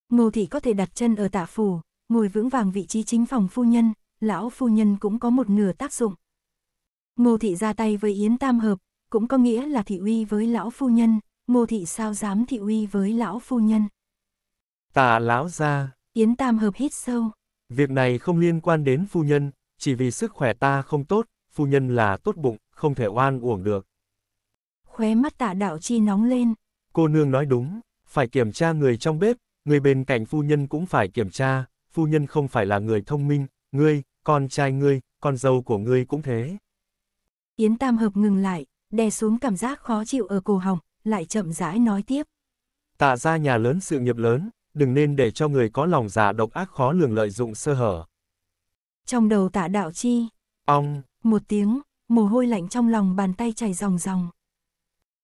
Ngô Thị có thể đặt chân ở tạ phủ, ngồi vững vàng vị trí chính phòng phu nhân, lão phu nhân cũng có một nửa tác dụng. Ngô thị ra tay với Yến Tam Hợp, cũng có nghĩa là thị uy với lão phu nhân, ngô thị sao dám thị uy với lão phu nhân. Tạ lão ra. Yến Tam Hợp hít sâu. Việc này không liên quan đến phu nhân, chỉ vì sức khỏe ta không tốt, phu nhân là tốt bụng, không thể oan uổng được. Khóe mắt tạ đạo chi nóng lên. Cô nương nói đúng, phải kiểm tra người trong bếp, người bên cạnh phu nhân cũng phải kiểm tra, phu nhân không phải là người thông minh, ngươi, con trai ngươi, con dâu của ngươi cũng thế. Yến Tam Hợp ngừng lại, đè xuống cảm giác khó chịu ở cổ họng, lại chậm rãi nói tiếp. Tạ ra nhà lớn sự nghiệp lớn, đừng nên để cho người có lòng giả độc ác khó lường lợi dụng sơ hở. Trong đầu tạ đạo chi, ong, một tiếng, mồ hôi lạnh trong lòng bàn tay chảy ròng ròng.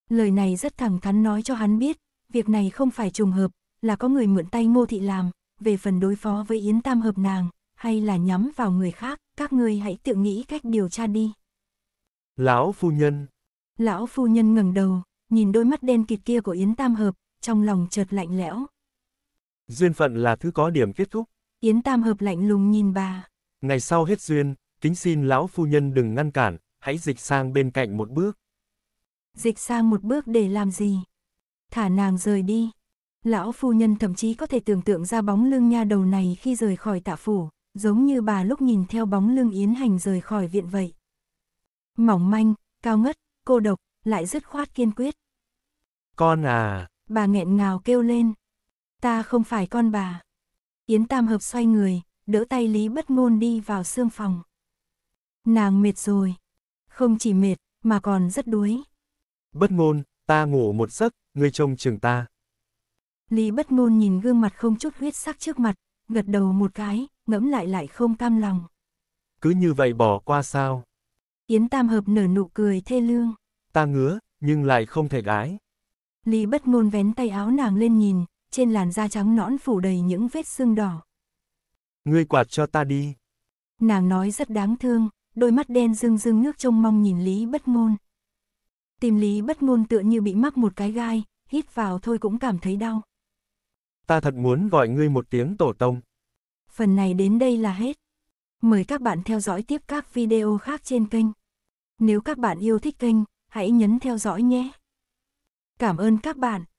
Lời này rất thẳng thắn nói cho hắn biết, việc này không phải trùng hợp, là có người mượn tay ngô thị làm, về phần đối phó với Yến Tam hợp nàng, hay là nhắm vào người khác, các ngươi hãy tự nghĩ cách điều tra đi. Lão phu nhân Lão phu nhân ngẩng đầu, nhìn đôi mắt đen kịt kia của Yến Tam Hợp, trong lòng chợt lạnh lẽo. Duyên phận là thứ có điểm kết thúc. Yến Tam Hợp lạnh lùng nhìn bà. Ngày sau hết duyên, kính xin lão phu nhân đừng ngăn cản, hãy dịch sang bên cạnh một bước. Dịch sang một bước để làm gì? Thả nàng rời đi lão phu nhân thậm chí có thể tưởng tượng ra bóng lưng nha đầu này khi rời khỏi tạ phủ, giống như bà lúc nhìn theo bóng lưng Yến Hành rời khỏi viện vậy. Mỏng manh, cao ngất, cô độc, lại dứt khoát kiên quyết. Con à! Bà nghẹn ngào kêu lên. Ta không phải con bà. Yến Tam Hợp xoay người, đỡ tay Lý Bất Ngôn đi vào xương phòng. Nàng mệt rồi. Không chỉ mệt, mà còn rất đuối. Bất Ngôn, ta ngủ một giấc, người trông chừng ta. Lý bất ngôn nhìn gương mặt không chút huyết sắc trước mặt, gật đầu một cái, ngẫm lại lại không cam lòng. Cứ như vậy bỏ qua sao? Yến Tam Hợp nở nụ cười thê lương. Ta ngứa, nhưng lại không thể gái. Lý bất ngôn vén tay áo nàng lên nhìn, trên làn da trắng nõn phủ đầy những vết xương đỏ. Ngươi quạt cho ta đi. Nàng nói rất đáng thương, đôi mắt đen rưng rưng nước trông mong nhìn Lý bất ngôn. Tìm Lý bất ngôn tựa như bị mắc một cái gai, hít vào thôi cũng cảm thấy đau ta thật muốn gọi ngươi một tiếng tổ tông. Phần này đến đây là hết. Mời các bạn theo dõi tiếp các video khác trên kênh. Nếu các bạn yêu thích kênh, hãy nhấn theo dõi nhé. Cảm ơn các bạn.